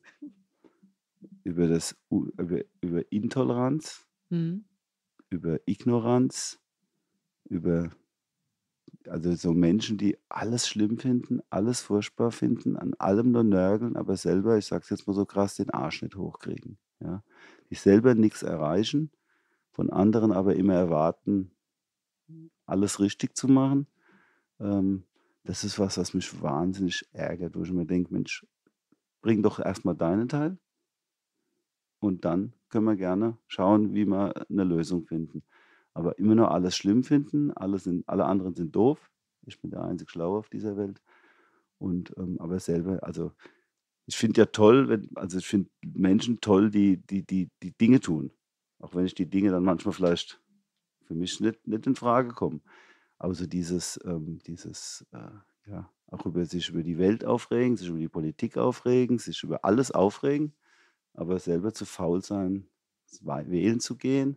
Über, das, über, über Intoleranz, hm. über Ignoranz, über also so Menschen, die alles schlimm finden, alles furchtbar finden, an allem nur nörgeln, aber selber, ich sage es jetzt mal so krass, den Arsch nicht hochkriegen. Ja? Die selber nichts erreichen, von anderen aber immer erwarten, alles richtig zu machen. Ähm, das ist was, was mich wahnsinnig ärgert, wo ich mir denke, Mensch, bring doch erstmal deinen Teil und dann können wir gerne schauen, wie wir eine Lösung finden. Aber immer noch alles schlimm finden, alle, sind, alle anderen sind doof. Ich bin der einzig Schlaue auf dieser Welt. Und ähm, aber selber, also ich finde ja toll, wenn, also ich finde Menschen toll, die, die, die, die Dinge tun. Auch wenn ich die Dinge dann manchmal vielleicht für mich nicht, nicht in Frage kommen. Aber so dieses, ähm, dieses äh, ja, auch über sich über die Welt aufregen, sich über die Politik aufregen, sich über alles aufregen, aber selber zu faul sein, wählen zu gehen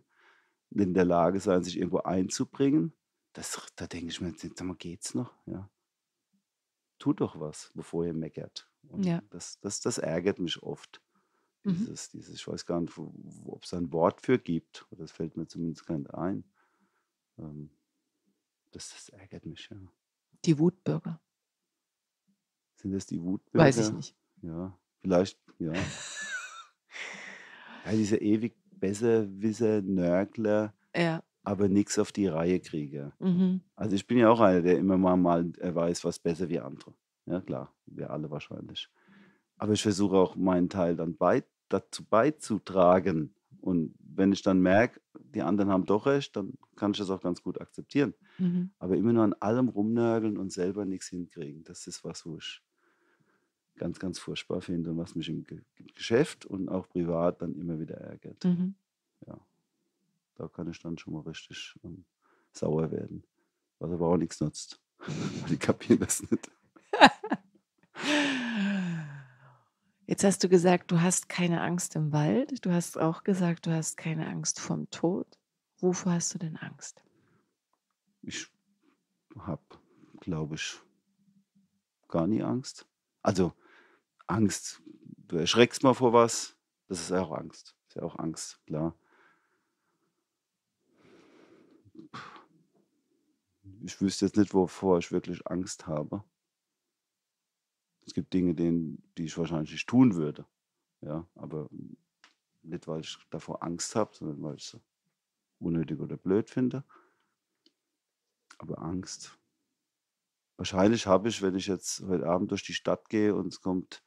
in der Lage sein, sich irgendwo einzubringen, das, da denke ich mir, mal, geht's noch? Ja. Tut doch was, bevor ihr meckert. Und ja. das, das, das ärgert mich oft. Mhm. Dieses, mhm. dieses, ich weiß gar nicht, ob es ein Wort für gibt. Das fällt mir zumindest gar nicht ein. Ähm, das, das ärgert mich, ja. Die Wutbürger. Sind das die Wutbürger? Weiß ich nicht. Ja, vielleicht, ja. ja diese ewig Besserwisser, Nörgler, ja. aber nichts auf die Reihe kriege. Mhm. Also ich bin ja auch einer, der immer mal, mal äh, weiß, was besser wie andere. Ja klar, wir alle wahrscheinlich. Aber ich versuche auch meinen Teil dann bei, dazu beizutragen. Und wenn ich dann merke, die anderen haben doch recht, dann kann ich das auch ganz gut akzeptieren. Mhm. Aber immer nur an allem rumnörgeln und selber nichts hinkriegen, das ist was, wo ich ganz, ganz furchtbar finde, und was mich im Geschäft und auch privat dann immer wieder ärgert. Mhm. Ja, da kann ich dann schon mal richtig ähm, sauer werden, was aber auch nichts nutzt. Die kapieren das nicht. Jetzt hast du gesagt, du hast keine Angst im Wald. Du hast auch gesagt, du hast keine Angst vom Tod. Wovor hast du denn Angst? Ich habe, glaube ich, gar nie Angst. Also Angst. Du erschreckst mal vor was. Das ist ja auch Angst. Das ist ja auch Angst, klar. Ich wüsste jetzt nicht, wovor ich wirklich Angst habe. Es gibt Dinge, denen, die ich wahrscheinlich nicht tun würde. Ja, aber nicht, weil ich davor Angst habe, sondern weil ich es unnötig oder blöd finde. Aber Angst. Wahrscheinlich habe ich, wenn ich jetzt heute Abend durch die Stadt gehe und es kommt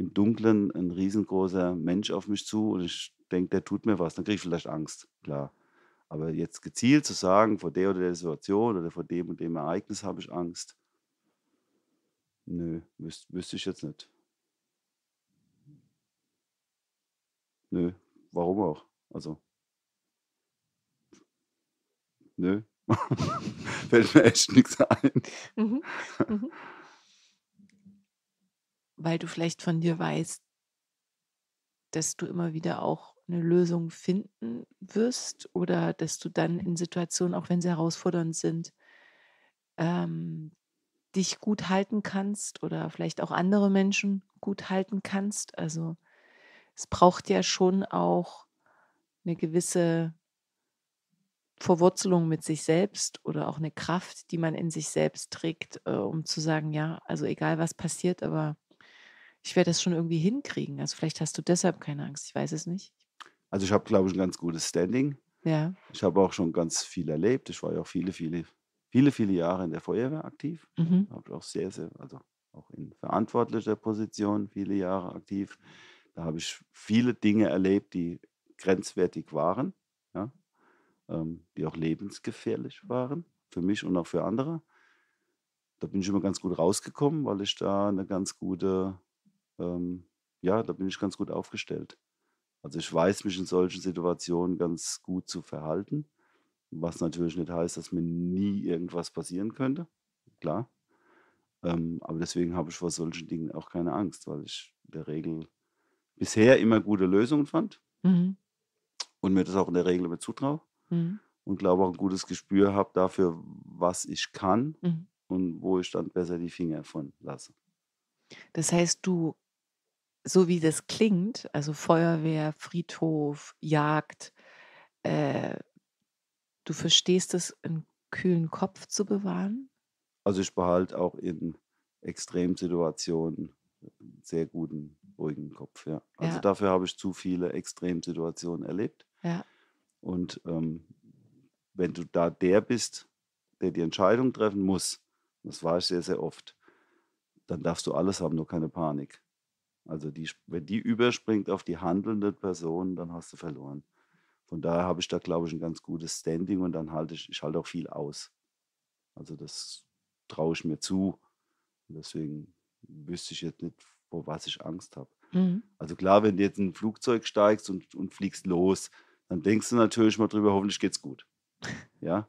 im Dunkeln ein riesengroßer Mensch auf mich zu und ich denke, der tut mir was, dann kriege ich vielleicht Angst, klar. Aber jetzt gezielt zu sagen, vor der oder der Situation oder vor dem und dem Ereignis habe ich Angst, nö, wüs wüsste ich jetzt nicht. Nö, warum auch? Also, nö, fällt mir echt nichts ein. Mhm. Mhm weil du vielleicht von dir weißt, dass du immer wieder auch eine Lösung finden wirst oder dass du dann in Situationen, auch wenn sie herausfordernd sind, ähm, dich gut halten kannst oder vielleicht auch andere Menschen gut halten kannst. Also es braucht ja schon auch eine gewisse Verwurzelung mit sich selbst oder auch eine Kraft, die man in sich selbst trägt, äh, um zu sagen, ja, also egal was passiert, aber ich werde das schon irgendwie hinkriegen. Also vielleicht hast du deshalb keine Angst, ich weiß es nicht. Also ich habe, glaube ich, ein ganz gutes Standing. Ja. Ich habe auch schon ganz viel erlebt. Ich war ja auch viele, viele, viele, viele Jahre in der Feuerwehr aktiv. Mhm. Habe auch sehr, sehr, also auch in verantwortlicher Position viele Jahre aktiv. Da habe ich viele Dinge erlebt, die grenzwertig waren, ja, ähm, die auch lebensgefährlich waren, für mich und auch für andere. Da bin ich immer ganz gut rausgekommen, weil ich da eine ganz gute ähm, ja, da bin ich ganz gut aufgestellt. Also ich weiß mich in solchen Situationen ganz gut zu verhalten, was natürlich nicht heißt, dass mir nie irgendwas passieren könnte, klar. Ähm, aber deswegen habe ich vor solchen Dingen auch keine Angst, weil ich in der Regel bisher immer gute Lösungen fand mhm. und mir das auch in der Regel immer zutraue mhm. und glaube auch ein gutes Gespür habe dafür, was ich kann mhm. und wo ich dann besser die Finger von lasse. Das heißt, du so wie das klingt, also Feuerwehr, Friedhof, Jagd, äh, du verstehst es, einen kühlen Kopf zu bewahren? Also ich behalte auch in Extremsituationen einen äh, sehr guten, ruhigen Kopf, ja. Also ja. dafür habe ich zu viele Extremsituationen erlebt. Ja. Und ähm, wenn du da der bist, der die Entscheidung treffen muss, das war ich sehr, sehr oft, dann darfst du alles haben, nur keine Panik. Also die, wenn die überspringt auf die handelnde Person, dann hast du verloren. Von daher habe ich da, glaube ich, ein ganz gutes Standing und dann halte ich, ich halte auch viel aus. Also das traue ich mir zu. Und deswegen wüsste ich jetzt nicht, vor was ich Angst habe. Mhm. Also klar, wenn du jetzt in ein Flugzeug steigst und, und fliegst los, dann denkst du natürlich mal drüber, hoffentlich geht's gut. ja,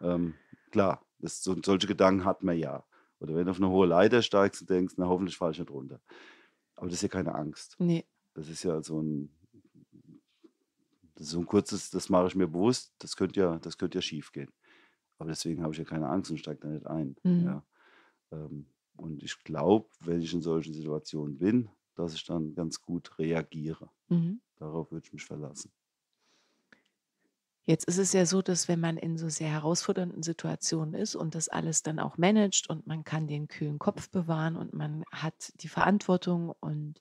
ähm, klar, das, solche Gedanken hat man ja. Oder wenn du auf eine hohe Leiter steigst und denkst, na hoffentlich falle ich nicht runter. Aber das ist ja keine Angst. Nee. Das ist ja so ein, so ein kurzes, das mache ich mir bewusst, das könnte ja, das könnte ja schief gehen. Aber deswegen habe ich ja keine Angst und steige da nicht ein. Mhm. Ja. Ähm, und ich glaube, wenn ich in solchen Situationen bin, dass ich dann ganz gut reagiere. Mhm. Darauf würde ich mich verlassen. Jetzt ist es ja so, dass wenn man in so sehr herausfordernden Situationen ist und das alles dann auch managt und man kann den kühlen Kopf bewahren und man hat die Verantwortung und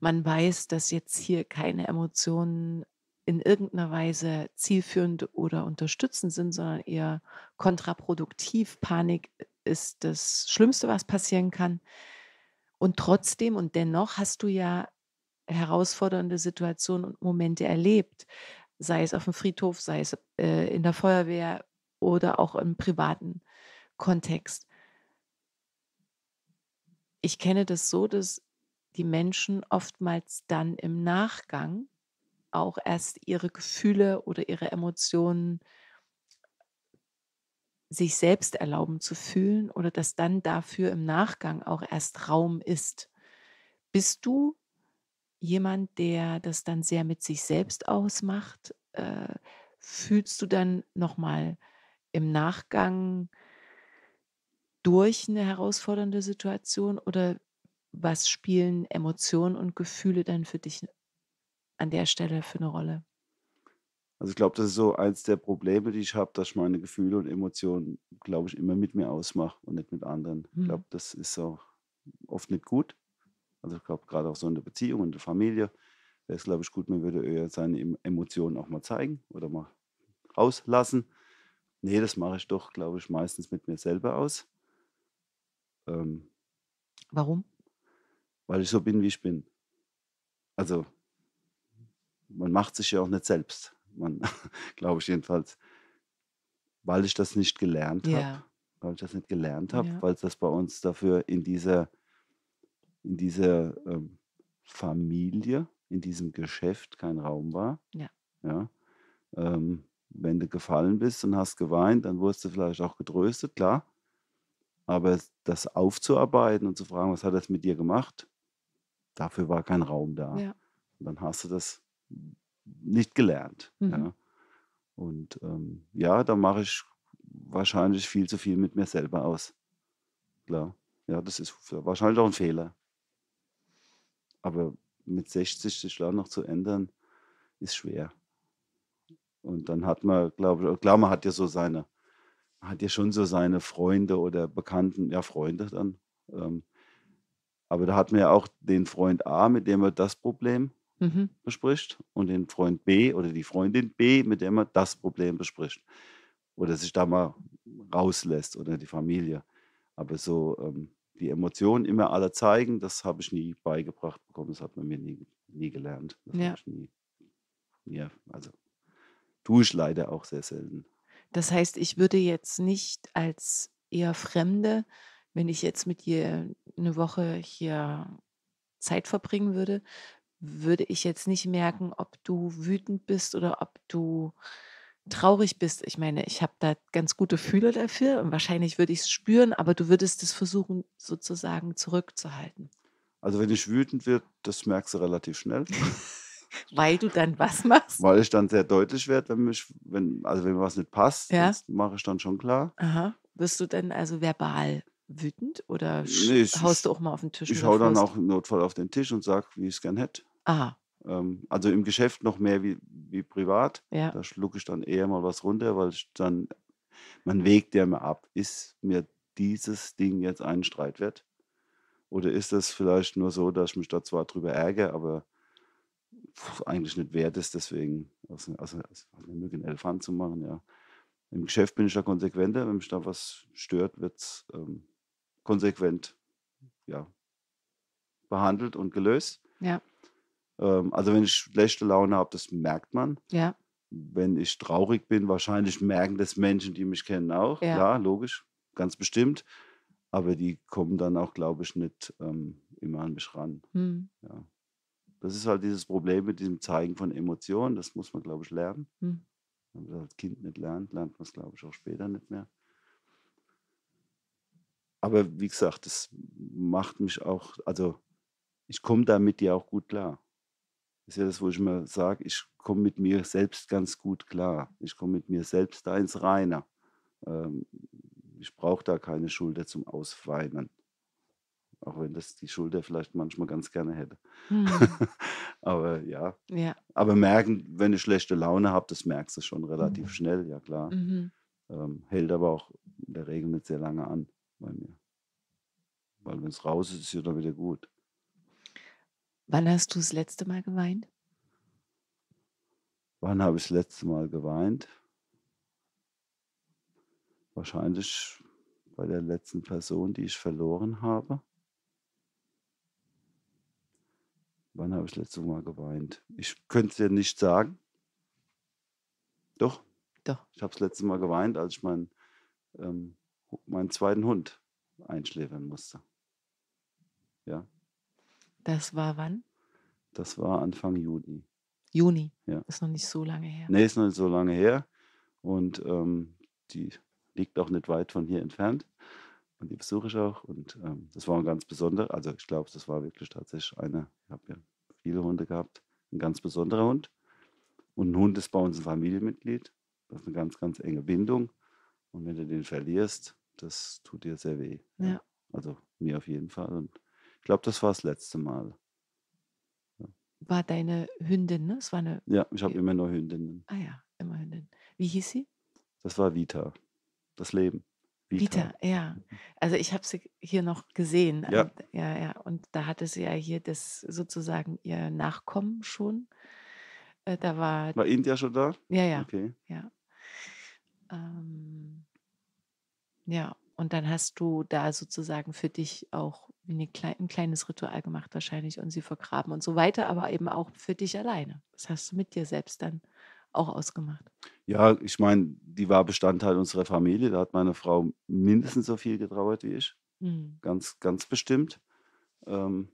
man weiß, dass jetzt hier keine Emotionen in irgendeiner Weise zielführend oder unterstützend sind, sondern eher kontraproduktiv. Panik ist das Schlimmste, was passieren kann. Und trotzdem und dennoch hast du ja herausfordernde Situationen und Momente erlebt sei es auf dem Friedhof, sei es äh, in der Feuerwehr oder auch im privaten Kontext. Ich kenne das so, dass die Menschen oftmals dann im Nachgang auch erst ihre Gefühle oder ihre Emotionen sich selbst erlauben zu fühlen oder dass dann dafür im Nachgang auch erst Raum ist. Bist du jemand, der das dann sehr mit sich selbst ausmacht? Äh, fühlst du dann nochmal im Nachgang durch eine herausfordernde Situation oder was spielen Emotionen und Gefühle dann für dich an der Stelle für eine Rolle? Also ich glaube, das ist so eins der Probleme, die ich habe, dass ich meine Gefühle und Emotionen, glaube ich, immer mit mir ausmache und nicht mit anderen. Mhm. Ich glaube, das ist auch oft nicht gut. Also ich glaube, gerade auch so in der Beziehung, in der Familie wäre es, glaube ich, gut, man würde eher seine Emotionen auch mal zeigen oder mal rauslassen. Nee, das mache ich doch, glaube ich, meistens mit mir selber aus. Ähm, Warum? Weil ich so bin, wie ich bin. Also, man macht sich ja auch nicht selbst. Man, glaube ich jedenfalls. Weil ich das nicht gelernt yeah. habe. Weil ich das nicht gelernt habe, ja. weil es das bei uns dafür in dieser in dieser ähm, Familie, in diesem Geschäft kein Raum war. Ja. ja ähm, wenn du gefallen bist und hast geweint, dann wurdest du vielleicht auch getröstet, klar. Aber das aufzuarbeiten und zu fragen, was hat das mit dir gemacht, dafür war kein Raum da. Ja. Und dann hast du das nicht gelernt. Mhm. Ja. Und ähm, ja, da mache ich wahrscheinlich viel zu viel mit mir selber aus. Klar, ja, das ist wahrscheinlich auch ein Fehler. Aber mit 60 den Schlag noch zu ändern, ist schwer. Und dann hat man, glaube ich, klar, man hat ja so seine, hat ja schon so seine Freunde oder Bekannten, ja, Freunde dann. Ähm, aber da hat man ja auch den Freund A, mit dem man das Problem mhm. bespricht, und den Freund B oder die Freundin B, mit der man das Problem bespricht. Oder sich da mal rauslässt oder die Familie. Aber so, ähm, die Emotionen immer alle zeigen, das habe ich nie beigebracht bekommen, das hat man mir nie, nie gelernt. Das ja. ich nie, nie, also tue ich leider auch sehr selten. Das heißt, ich würde jetzt nicht als eher Fremde, wenn ich jetzt mit dir eine Woche hier Zeit verbringen würde, würde ich jetzt nicht merken, ob du wütend bist oder ob du traurig bist, ich meine, ich habe da ganz gute Fühler dafür und wahrscheinlich würde ich es spüren, aber du würdest es versuchen, sozusagen zurückzuhalten. Also wenn ich wütend wird, das merkst du relativ schnell. Weil du dann was machst? Weil ich dann sehr deutlich werde, wenn mich, wenn, also wenn mir was nicht passt, ja? mache ich dann schon klar. Aha. Wirst du dann also verbal wütend oder nee, ich, haust du auch mal auf den Tisch? Ich hau dann auch im Notfall auf den Tisch und sage, wie ich es gern hätte. Aha. Ähm, also im Geschäft noch mehr wie, wie privat. Ja. Da schlucke ich dann eher mal was runter, weil ich dann, man wägt ja mal ab, ist mir dieses Ding jetzt einen Streitwert? Oder ist das vielleicht nur so, dass ich mich da zwar drüber ärgere, aber pf, eigentlich nicht wert ist, deswegen aus, also, aus, also, aus, also, aus einem Elefant zu machen, ja. Im Geschäft bin ich da konsequenter, wenn mich da was stört, wird es ähm, konsequent ja, behandelt und gelöst. Ja. Ähm, also wenn ich schlechte Laune habe, das merkt man. Ja. Wenn ich traurig bin, wahrscheinlich merken das Menschen, die mich kennen auch. Ja, Klar, logisch, ganz bestimmt. Aber die kommen dann auch, glaube ich, nicht ähm, immer an mich ran. Mhm. Ja. Das ist halt dieses Problem mit diesem Zeigen von Emotionen. Das muss man, glaube ich, lernen. Mhm. Wenn man das als Kind nicht lernt, lernt man es, glaube ich, auch später nicht mehr. Aber wie gesagt, das macht mich auch, also ich komme damit ja auch gut klar ist ja das, wo ich mir sage, ich komme mit mir selbst ganz gut klar. Ich komme mit mir selbst da ins Reine. Ähm, ich brauche da keine Schulter zum Ausweinen. Auch wenn das die Schulter vielleicht manchmal ganz gerne hätte. Hm. Aber ja. ja. Aber merken, wenn ich schlechte Laune habe, das merkst du schon relativ mhm. schnell, ja klar. Mhm. Ähm, hält aber auch in der Regel nicht sehr lange an bei mir. Weil wenn es raus ist, ist es ja dann wieder gut. Wann hast du das letzte Mal geweint? Wann habe ich das letzte Mal geweint? Wahrscheinlich bei der letzten Person, die ich verloren habe. Wann habe ich das letzte Mal geweint? Ich könnte es dir nicht sagen. Doch. Doch. Ich habe das letzte Mal geweint, als ich meinen, ähm, meinen zweiten Hund einschläfern musste. Ja, das war wann? Das war Anfang Juni. Juni? Ja. Ist noch nicht so lange her. Nee, ist noch nicht so lange her. Und ähm, die liegt auch nicht weit von hier entfernt. Und die besuche ich auch. Und ähm, das war ein ganz besonderer, also ich glaube, das war wirklich tatsächlich einer, ich habe ja viele Hunde gehabt, ein ganz besonderer Hund. Und ein Hund ist bei uns ein Familienmitglied. Das ist eine ganz, ganz enge Bindung. Und wenn du den verlierst, das tut dir sehr weh. Ja. Also mir auf jeden Fall und glaube, das war das letzte Mal. Ja. War deine Hündin, ne? Es war eine ja, ich habe immer nur Hündinnen. Ah ja, immer Hündin. Wie hieß sie? Das war Vita. Das Leben. Vita, Vita ja. Mhm. Also ich habe sie hier noch gesehen. Ja. Ähm, ja, ja. Und da hatte sie ja hier das sozusagen ihr Nachkommen schon. Äh, da war. War India schon da? Ja, ja. Okay. Ja. Ähm, ja, und dann hast du da sozusagen für dich auch ein kleines Ritual gemacht wahrscheinlich und sie vergraben und so weiter, aber eben auch für dich alleine. Das hast du mit dir selbst dann auch ausgemacht. Ja, ich meine, die war Bestandteil unserer Familie. Da hat meine Frau mindestens so viel getrauert wie ich. Mhm. Ganz, ganz bestimmt. Ähm,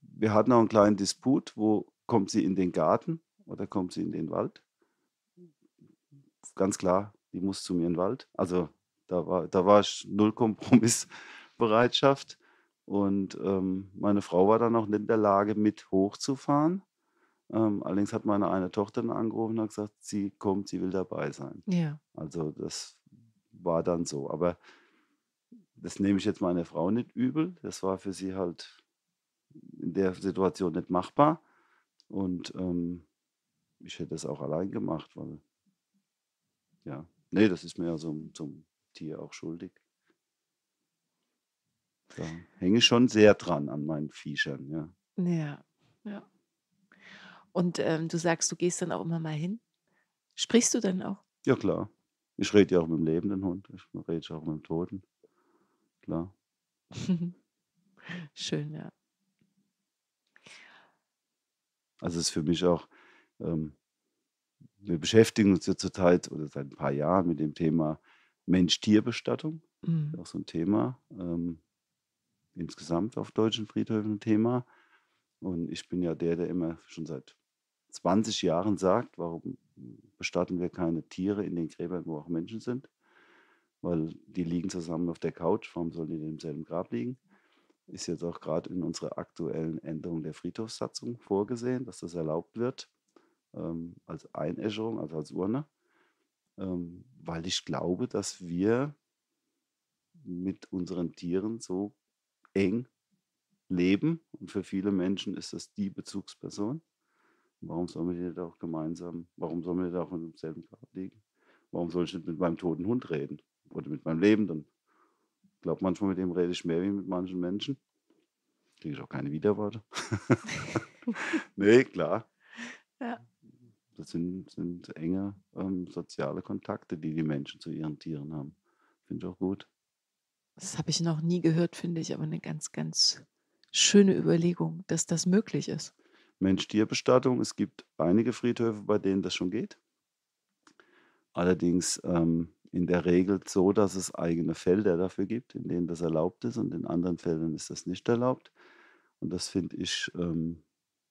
wir hatten auch einen kleinen Disput, wo kommt sie in den Garten oder kommt sie in den Wald? Ganz klar, die muss zu mir in den Wald. Also da war, da war ich null Kompromissbereitschaft. Und ähm, meine Frau war dann auch nicht in der Lage, mit hochzufahren. Ähm, allerdings hat meine eine Tochter dann angerufen und hat gesagt, sie kommt, sie will dabei sein. Ja. Also das war dann so. Aber das nehme ich jetzt meiner Frau nicht übel. Das war für sie halt in der Situation nicht machbar. Und ähm, ich hätte das auch allein gemacht, weil ja, nee, das ist mir ja so zum Tier auch schuldig. Da hänge schon sehr dran an meinen Viechern, ja. Ja, ja. Und ähm, du sagst, du gehst dann auch immer mal hin. Sprichst du dann auch? Ja, klar. Ich rede ja auch mit dem lebenden Hund. Ich rede auch mit dem Toten. Klar. Schön, ja. Also es ist für mich auch, ähm, wir beschäftigen uns ja zurzeit oder seit ein paar Jahren mit dem Thema Mensch-Tier-Bestattung, mhm. auch so ein Thema. Ähm, insgesamt auf deutschen Friedhöfen ein Thema. Und ich bin ja der, der immer schon seit 20 Jahren sagt, warum bestatten wir keine Tiere in den Gräbern, wo auch Menschen sind? Weil die liegen zusammen auf der Couch, warum sollen die in demselben Grab liegen? Ist jetzt auch gerade in unserer aktuellen Änderung der Friedhofssatzung vorgesehen, dass das erlaubt wird ähm, als Einäscherung, also als Urne ähm, weil ich glaube, dass wir mit unseren Tieren so eng leben und für viele Menschen ist das die Bezugsperson. Warum soll man nicht auch gemeinsam, warum soll man nicht auch in demselben Grab liegen? Warum soll ich nicht mit meinem toten Hund reden oder mit meinem Lebenden? Ich glaube, manchmal mit dem rede ich mehr wie mit manchen Menschen. Kriege ich auch keine Widerworte. nee, klar. Ja. Das sind, sind enge ähm, soziale Kontakte, die die Menschen zu ihren Tieren haben. Finde ich auch gut. Das habe ich noch nie gehört, finde ich, aber eine ganz, ganz schöne Überlegung, dass das möglich ist. Mensch-Tier-Bestattung. Es gibt einige Friedhöfe, bei denen das schon geht. Allerdings ähm, in der Regel so, dass es eigene Felder dafür gibt, in denen das erlaubt ist und in anderen Feldern ist das nicht erlaubt. Und das finde ich ähm,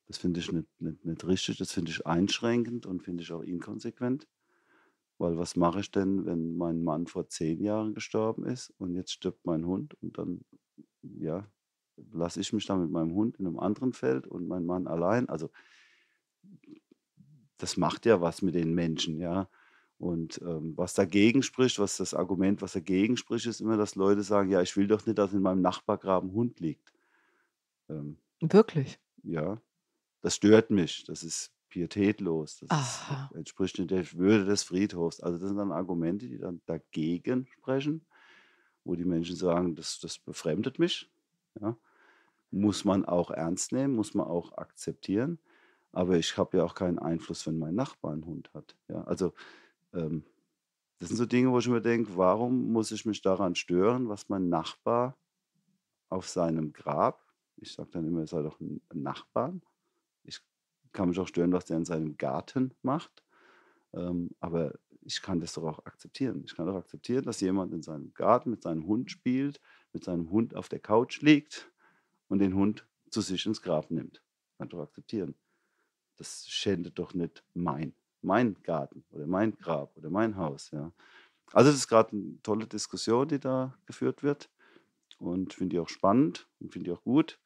das finde ich nicht, nicht, nicht richtig, das finde ich einschränkend und finde ich auch inkonsequent. Weil was mache ich denn, wenn mein Mann vor zehn Jahren gestorben ist und jetzt stirbt mein Hund und dann, ja, lasse ich mich dann mit meinem Hund in einem anderen Feld und mein Mann allein. Also das macht ja was mit den Menschen, ja. Und ähm, was dagegen spricht, was das Argument, was dagegen spricht, ist immer, dass Leute sagen, ja, ich will doch nicht, dass in meinem Nachbargraben Hund liegt. Ähm, Wirklich? Ja das stört mich, das ist pietätlos, das äh, Aha. entspricht nicht der Würde des Friedhofs. Also das sind dann Argumente, die dann dagegen sprechen, wo die Menschen sagen, das, das befremdet mich. Ja. Muss man auch ernst nehmen, muss man auch akzeptieren. Aber ich habe ja auch keinen Einfluss, wenn mein Nachbar einen Hund hat. Ja. Also ähm, das sind so Dinge, wo ich mir denke, warum muss ich mich daran stören, was mein Nachbar auf seinem Grab, ich sage dann immer, es sei doch ein Nachbarn, kann mich auch stören, was der in seinem Garten macht. Ähm, aber ich kann das doch auch akzeptieren. Ich kann doch akzeptieren, dass jemand in seinem Garten mit seinem Hund spielt, mit seinem Hund auf der Couch liegt und den Hund zu sich ins Grab nimmt. Kann doch akzeptieren. Das schändet doch nicht mein, mein Garten oder mein Grab oder mein Haus. Ja. Also das ist gerade eine tolle Diskussion, die da geführt wird und finde die auch spannend und finde die auch gut.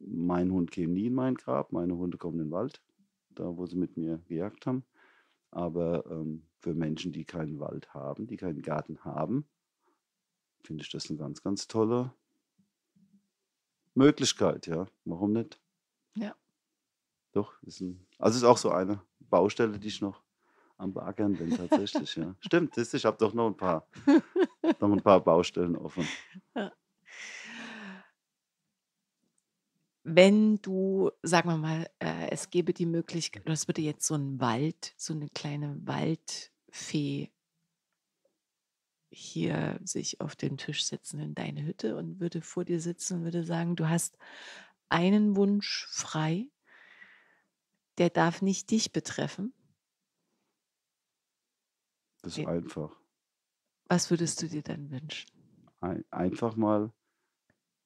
Mein Hund käme nie in mein Grab, meine Hunde kommen in den Wald, da wo sie mit mir gejagt haben. Aber ähm, für Menschen, die keinen Wald haben, die keinen Garten haben, finde ich das eine ganz, ganz tolle Möglichkeit, ja. Warum nicht? Ja. Doch, ist ein, also ist auch so eine Baustelle, die ich noch am Beackern bin tatsächlich, ja. Stimmt, ich habe doch noch ein paar, noch ein paar Baustellen offen. Ja. wenn du, sagen wir mal, äh, es gäbe die Möglichkeit, das würde jetzt so ein Wald, so eine kleine Waldfee hier sich auf den Tisch setzen in deine Hütte und würde vor dir sitzen und würde sagen, du hast einen Wunsch frei, der darf nicht dich betreffen. Das ist einfach. Was würdest du dir dann wünschen? einfach mal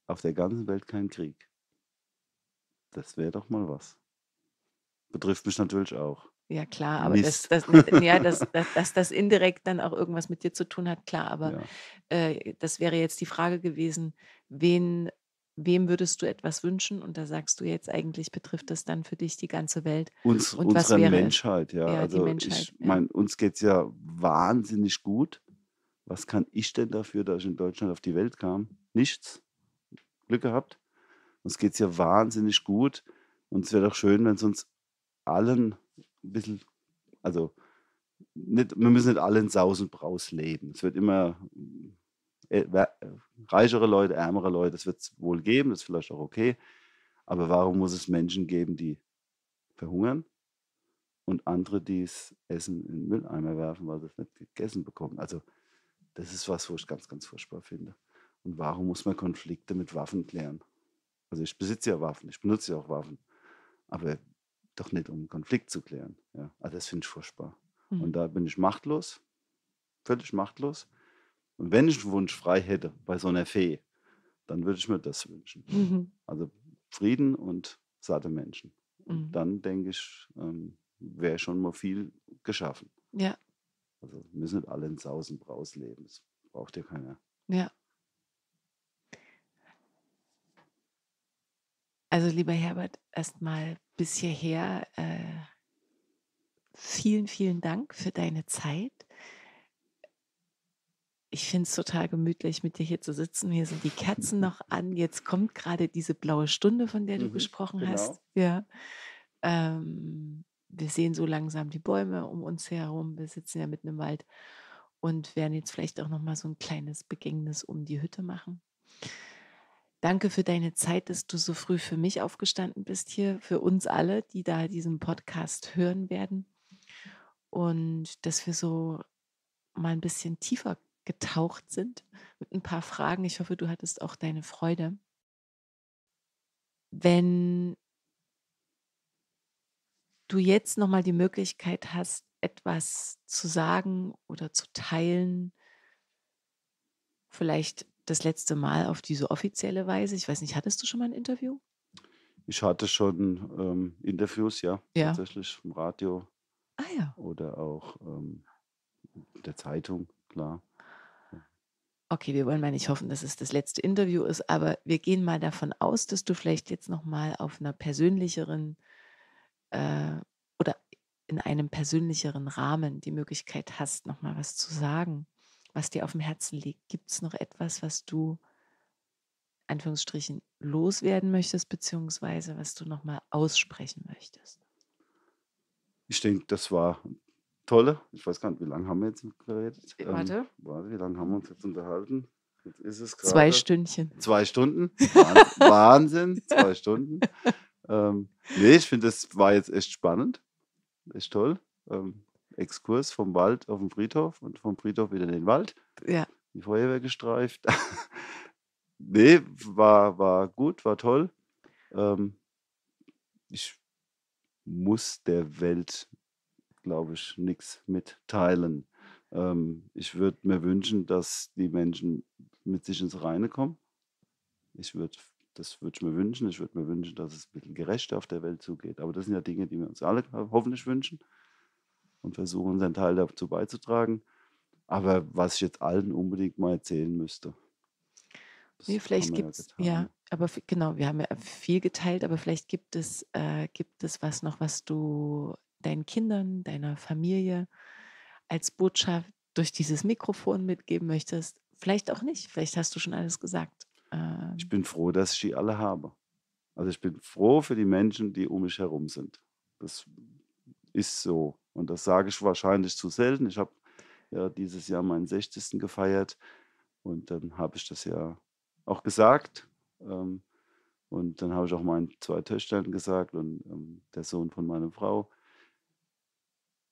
auf der ganzen Welt kein Krieg. Das wäre doch mal was. Betrifft mich natürlich auch. Ja, klar, aber dass das, ja, dass, dass, das indirekt dann auch irgendwas mit dir zu tun hat, klar, aber ja. äh, das wäre jetzt die Frage gewesen, wen, wem würdest du etwas wünschen? Und da sagst du jetzt eigentlich, betrifft das dann für dich die ganze Welt. Uns, Und unsere wäre, Menschheit, ja. ja also Menschheit, ich ja. meine, uns geht es ja wahnsinnig gut. Was kann ich denn dafür, dass ich in Deutschland auf die Welt kam? Nichts. Glück gehabt. Uns geht es ja wahnsinnig gut. Und es wäre doch schön, wenn es uns allen ein bisschen, also nicht, wir müssen nicht allen Sausen braus leben. Es wird immer äh, äh, reichere Leute, ärmere Leute, das wird es wohl geben, das ist vielleicht auch okay. Aber warum muss es Menschen geben, die verhungern und andere, die das Essen in den Mülleimer werfen, weil sie es nicht gegessen bekommen? Also, das ist was, wo ich ganz, ganz furchtbar finde. Und warum muss man Konflikte mit Waffen klären? Also ich besitze ja Waffen, ich benutze ja auch Waffen, aber doch nicht, um einen Konflikt zu klären. Ja. Also das finde ich furchtbar. Mhm. Und da bin ich machtlos, völlig machtlos. Und wenn ich einen Wunsch frei hätte bei so einer Fee, dann würde ich mir das wünschen. Mhm. Also Frieden und satte Menschen. Und mhm. dann denke ich, ähm, wäre schon mal viel geschaffen. Ja. Also müssen nicht alle in Sausenbraus leben. Das braucht ja keiner. Ja. Also lieber Herbert, erstmal bis hierher äh, vielen, vielen Dank für deine Zeit. Ich finde es total gemütlich, mit dir hier zu sitzen. Hier sind die Kerzen noch an. Jetzt kommt gerade diese blaue Stunde, von der du mhm, gesprochen genau. hast. Ja. Ähm, wir sehen so langsam die Bäume um uns herum. Wir sitzen ja mitten im Wald und werden jetzt vielleicht auch noch mal so ein kleines Begängnis um die Hütte machen. Danke für deine Zeit, dass du so früh für mich aufgestanden bist hier, für uns alle, die da diesen Podcast hören werden. Und dass wir so mal ein bisschen tiefer getaucht sind mit ein paar Fragen. Ich hoffe, du hattest auch deine Freude. Wenn du jetzt nochmal die Möglichkeit hast, etwas zu sagen oder zu teilen, vielleicht das letzte Mal auf diese offizielle Weise? Ich weiß nicht, hattest du schon mal ein Interview? Ich hatte schon ähm, Interviews, ja, ja, tatsächlich im Radio. Ah, ja. Oder auch ähm, der Zeitung, klar. Okay, wir wollen mal nicht hoffen, dass es das letzte Interview ist, aber wir gehen mal davon aus, dass du vielleicht jetzt nochmal auf einer persönlicheren äh, oder in einem persönlicheren Rahmen die Möglichkeit hast, nochmal was zu sagen was dir auf dem Herzen liegt. Gibt es noch etwas, was du Anführungsstrichen loswerden möchtest, beziehungsweise was du nochmal aussprechen möchtest? Ich denke, das war toll. Ich weiß gar nicht, wie lange haben wir jetzt geredet? Warte. Ähm, warte, wie lange haben wir uns jetzt unterhalten? Jetzt ist es gerade. Zwei Stündchen. Zwei Stunden. Wahnsinn, zwei Stunden. Ähm, nee, ich finde, das war jetzt echt spannend. Echt toll. Ähm, Exkurs vom Wald auf den Friedhof und vom Friedhof wieder in den Wald. Ja. Die Feuerwehr gestreift. nee, war, war gut, war toll. Ähm, ich muss der Welt, glaube ich, nichts mitteilen. Ähm, ich würde mir wünschen, dass die Menschen mit sich ins Reine kommen. Ich würde das würde ich mir wünschen. Ich würde mir wünschen, dass es ein bisschen gerechter auf der Welt zugeht. Aber das sind ja Dinge, die wir uns alle hoffentlich wünschen und versuchen, unseren Teil dazu beizutragen. Aber was ich jetzt allen unbedingt mal erzählen müsste. Nee, vielleicht gibt es, ja, ja, ne? aber genau, wir haben ja viel geteilt, aber vielleicht gibt es, äh, gibt es was noch, was du deinen Kindern, deiner Familie als Botschaft durch dieses Mikrofon mitgeben möchtest. Vielleicht auch nicht, vielleicht hast du schon alles gesagt. Ähm ich bin froh, dass ich die alle habe. Also ich bin froh für die Menschen, die um mich herum sind. Das ist so. Und das sage ich wahrscheinlich zu selten. Ich habe ja dieses Jahr meinen 60. gefeiert und dann habe ich das ja auch gesagt. Ähm, und dann habe ich auch meinen zwei Töchtern gesagt und ähm, der Sohn von meiner Frau,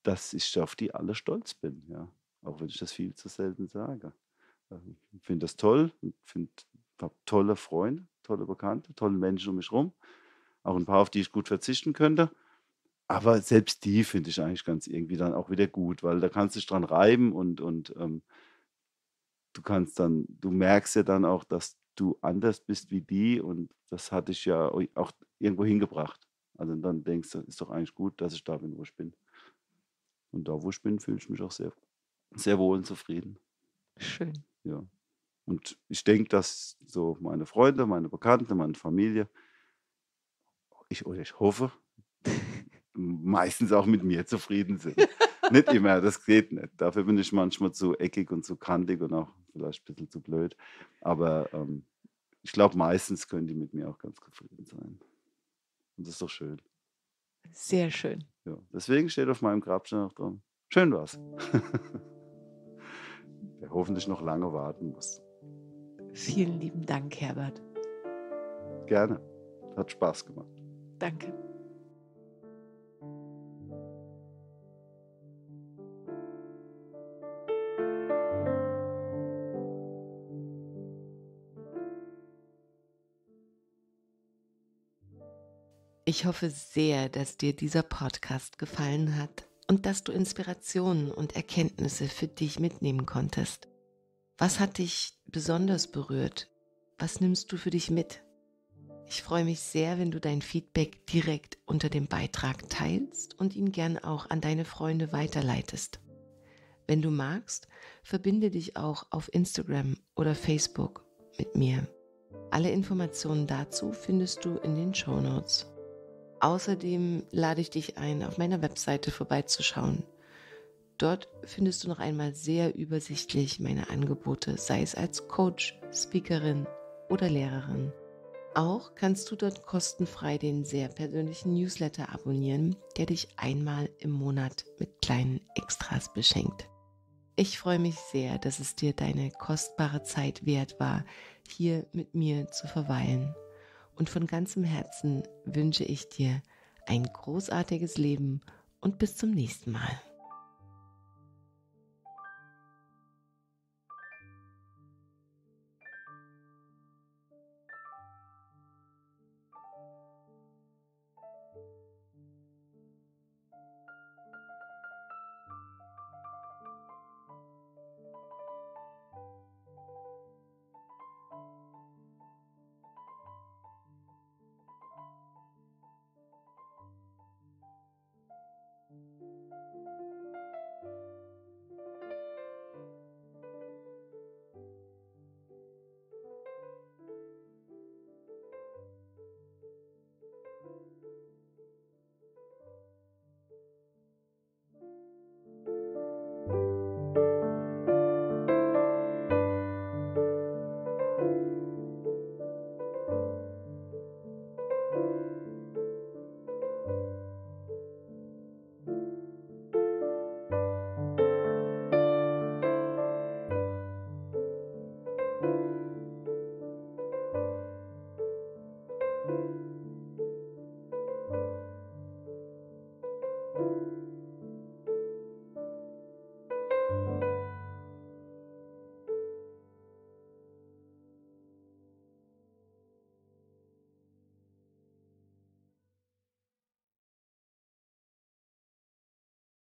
dass ich auf die alle stolz bin. Ja. Auch wenn ich das viel zu selten sage. Ähm, ich finde das toll, finde habe tolle Freunde, tolle Bekannte, tolle Menschen um mich rum. Auch ein paar, auf die ich gut verzichten könnte aber selbst die finde ich eigentlich ganz irgendwie dann auch wieder gut, weil da kannst du dich dran reiben und, und ähm, du kannst dann, du merkst ja dann auch, dass du anders bist wie die und das hat dich ja auch irgendwo hingebracht. Also dann denkst du, ist doch eigentlich gut, dass ich da bin, wo ich bin. Und da, wo ich bin, fühle ich mich auch sehr, sehr wohl und zufrieden. Schön. Ja. Und ich denke, dass so meine Freunde, meine Bekannte, meine Familie, ich, oder ich hoffe, meistens auch mit mir zufrieden sind. nicht immer, das geht nicht. Dafür bin ich manchmal zu eckig und zu kantig und auch vielleicht ein bisschen zu blöd. Aber ähm, ich glaube, meistens können die mit mir auch ganz zufrieden sein. Und das ist doch schön. Sehr schön. Ja, deswegen steht auf meinem Grabstein auch drum. Schön war's. Der hoffentlich noch lange warten muss. Vielen lieben Dank, Herbert. Gerne. Hat Spaß gemacht. Danke. Ich hoffe sehr, dass dir dieser Podcast gefallen hat und dass du Inspirationen und Erkenntnisse für dich mitnehmen konntest. Was hat dich besonders berührt? Was nimmst du für dich mit? Ich freue mich sehr, wenn du dein Feedback direkt unter dem Beitrag teilst und ihn gern auch an deine Freunde weiterleitest. Wenn du magst, verbinde dich auch auf Instagram oder Facebook mit mir. Alle Informationen dazu findest du in den Show Notes. Außerdem lade ich dich ein, auf meiner Webseite vorbeizuschauen. Dort findest du noch einmal sehr übersichtlich meine Angebote, sei es als Coach, Speakerin oder Lehrerin. Auch kannst du dort kostenfrei den sehr persönlichen Newsletter abonnieren, der dich einmal im Monat mit kleinen Extras beschenkt. Ich freue mich sehr, dass es dir deine kostbare Zeit wert war, hier mit mir zu verweilen. Und von ganzem Herzen wünsche ich dir ein großartiges Leben und bis zum nächsten Mal.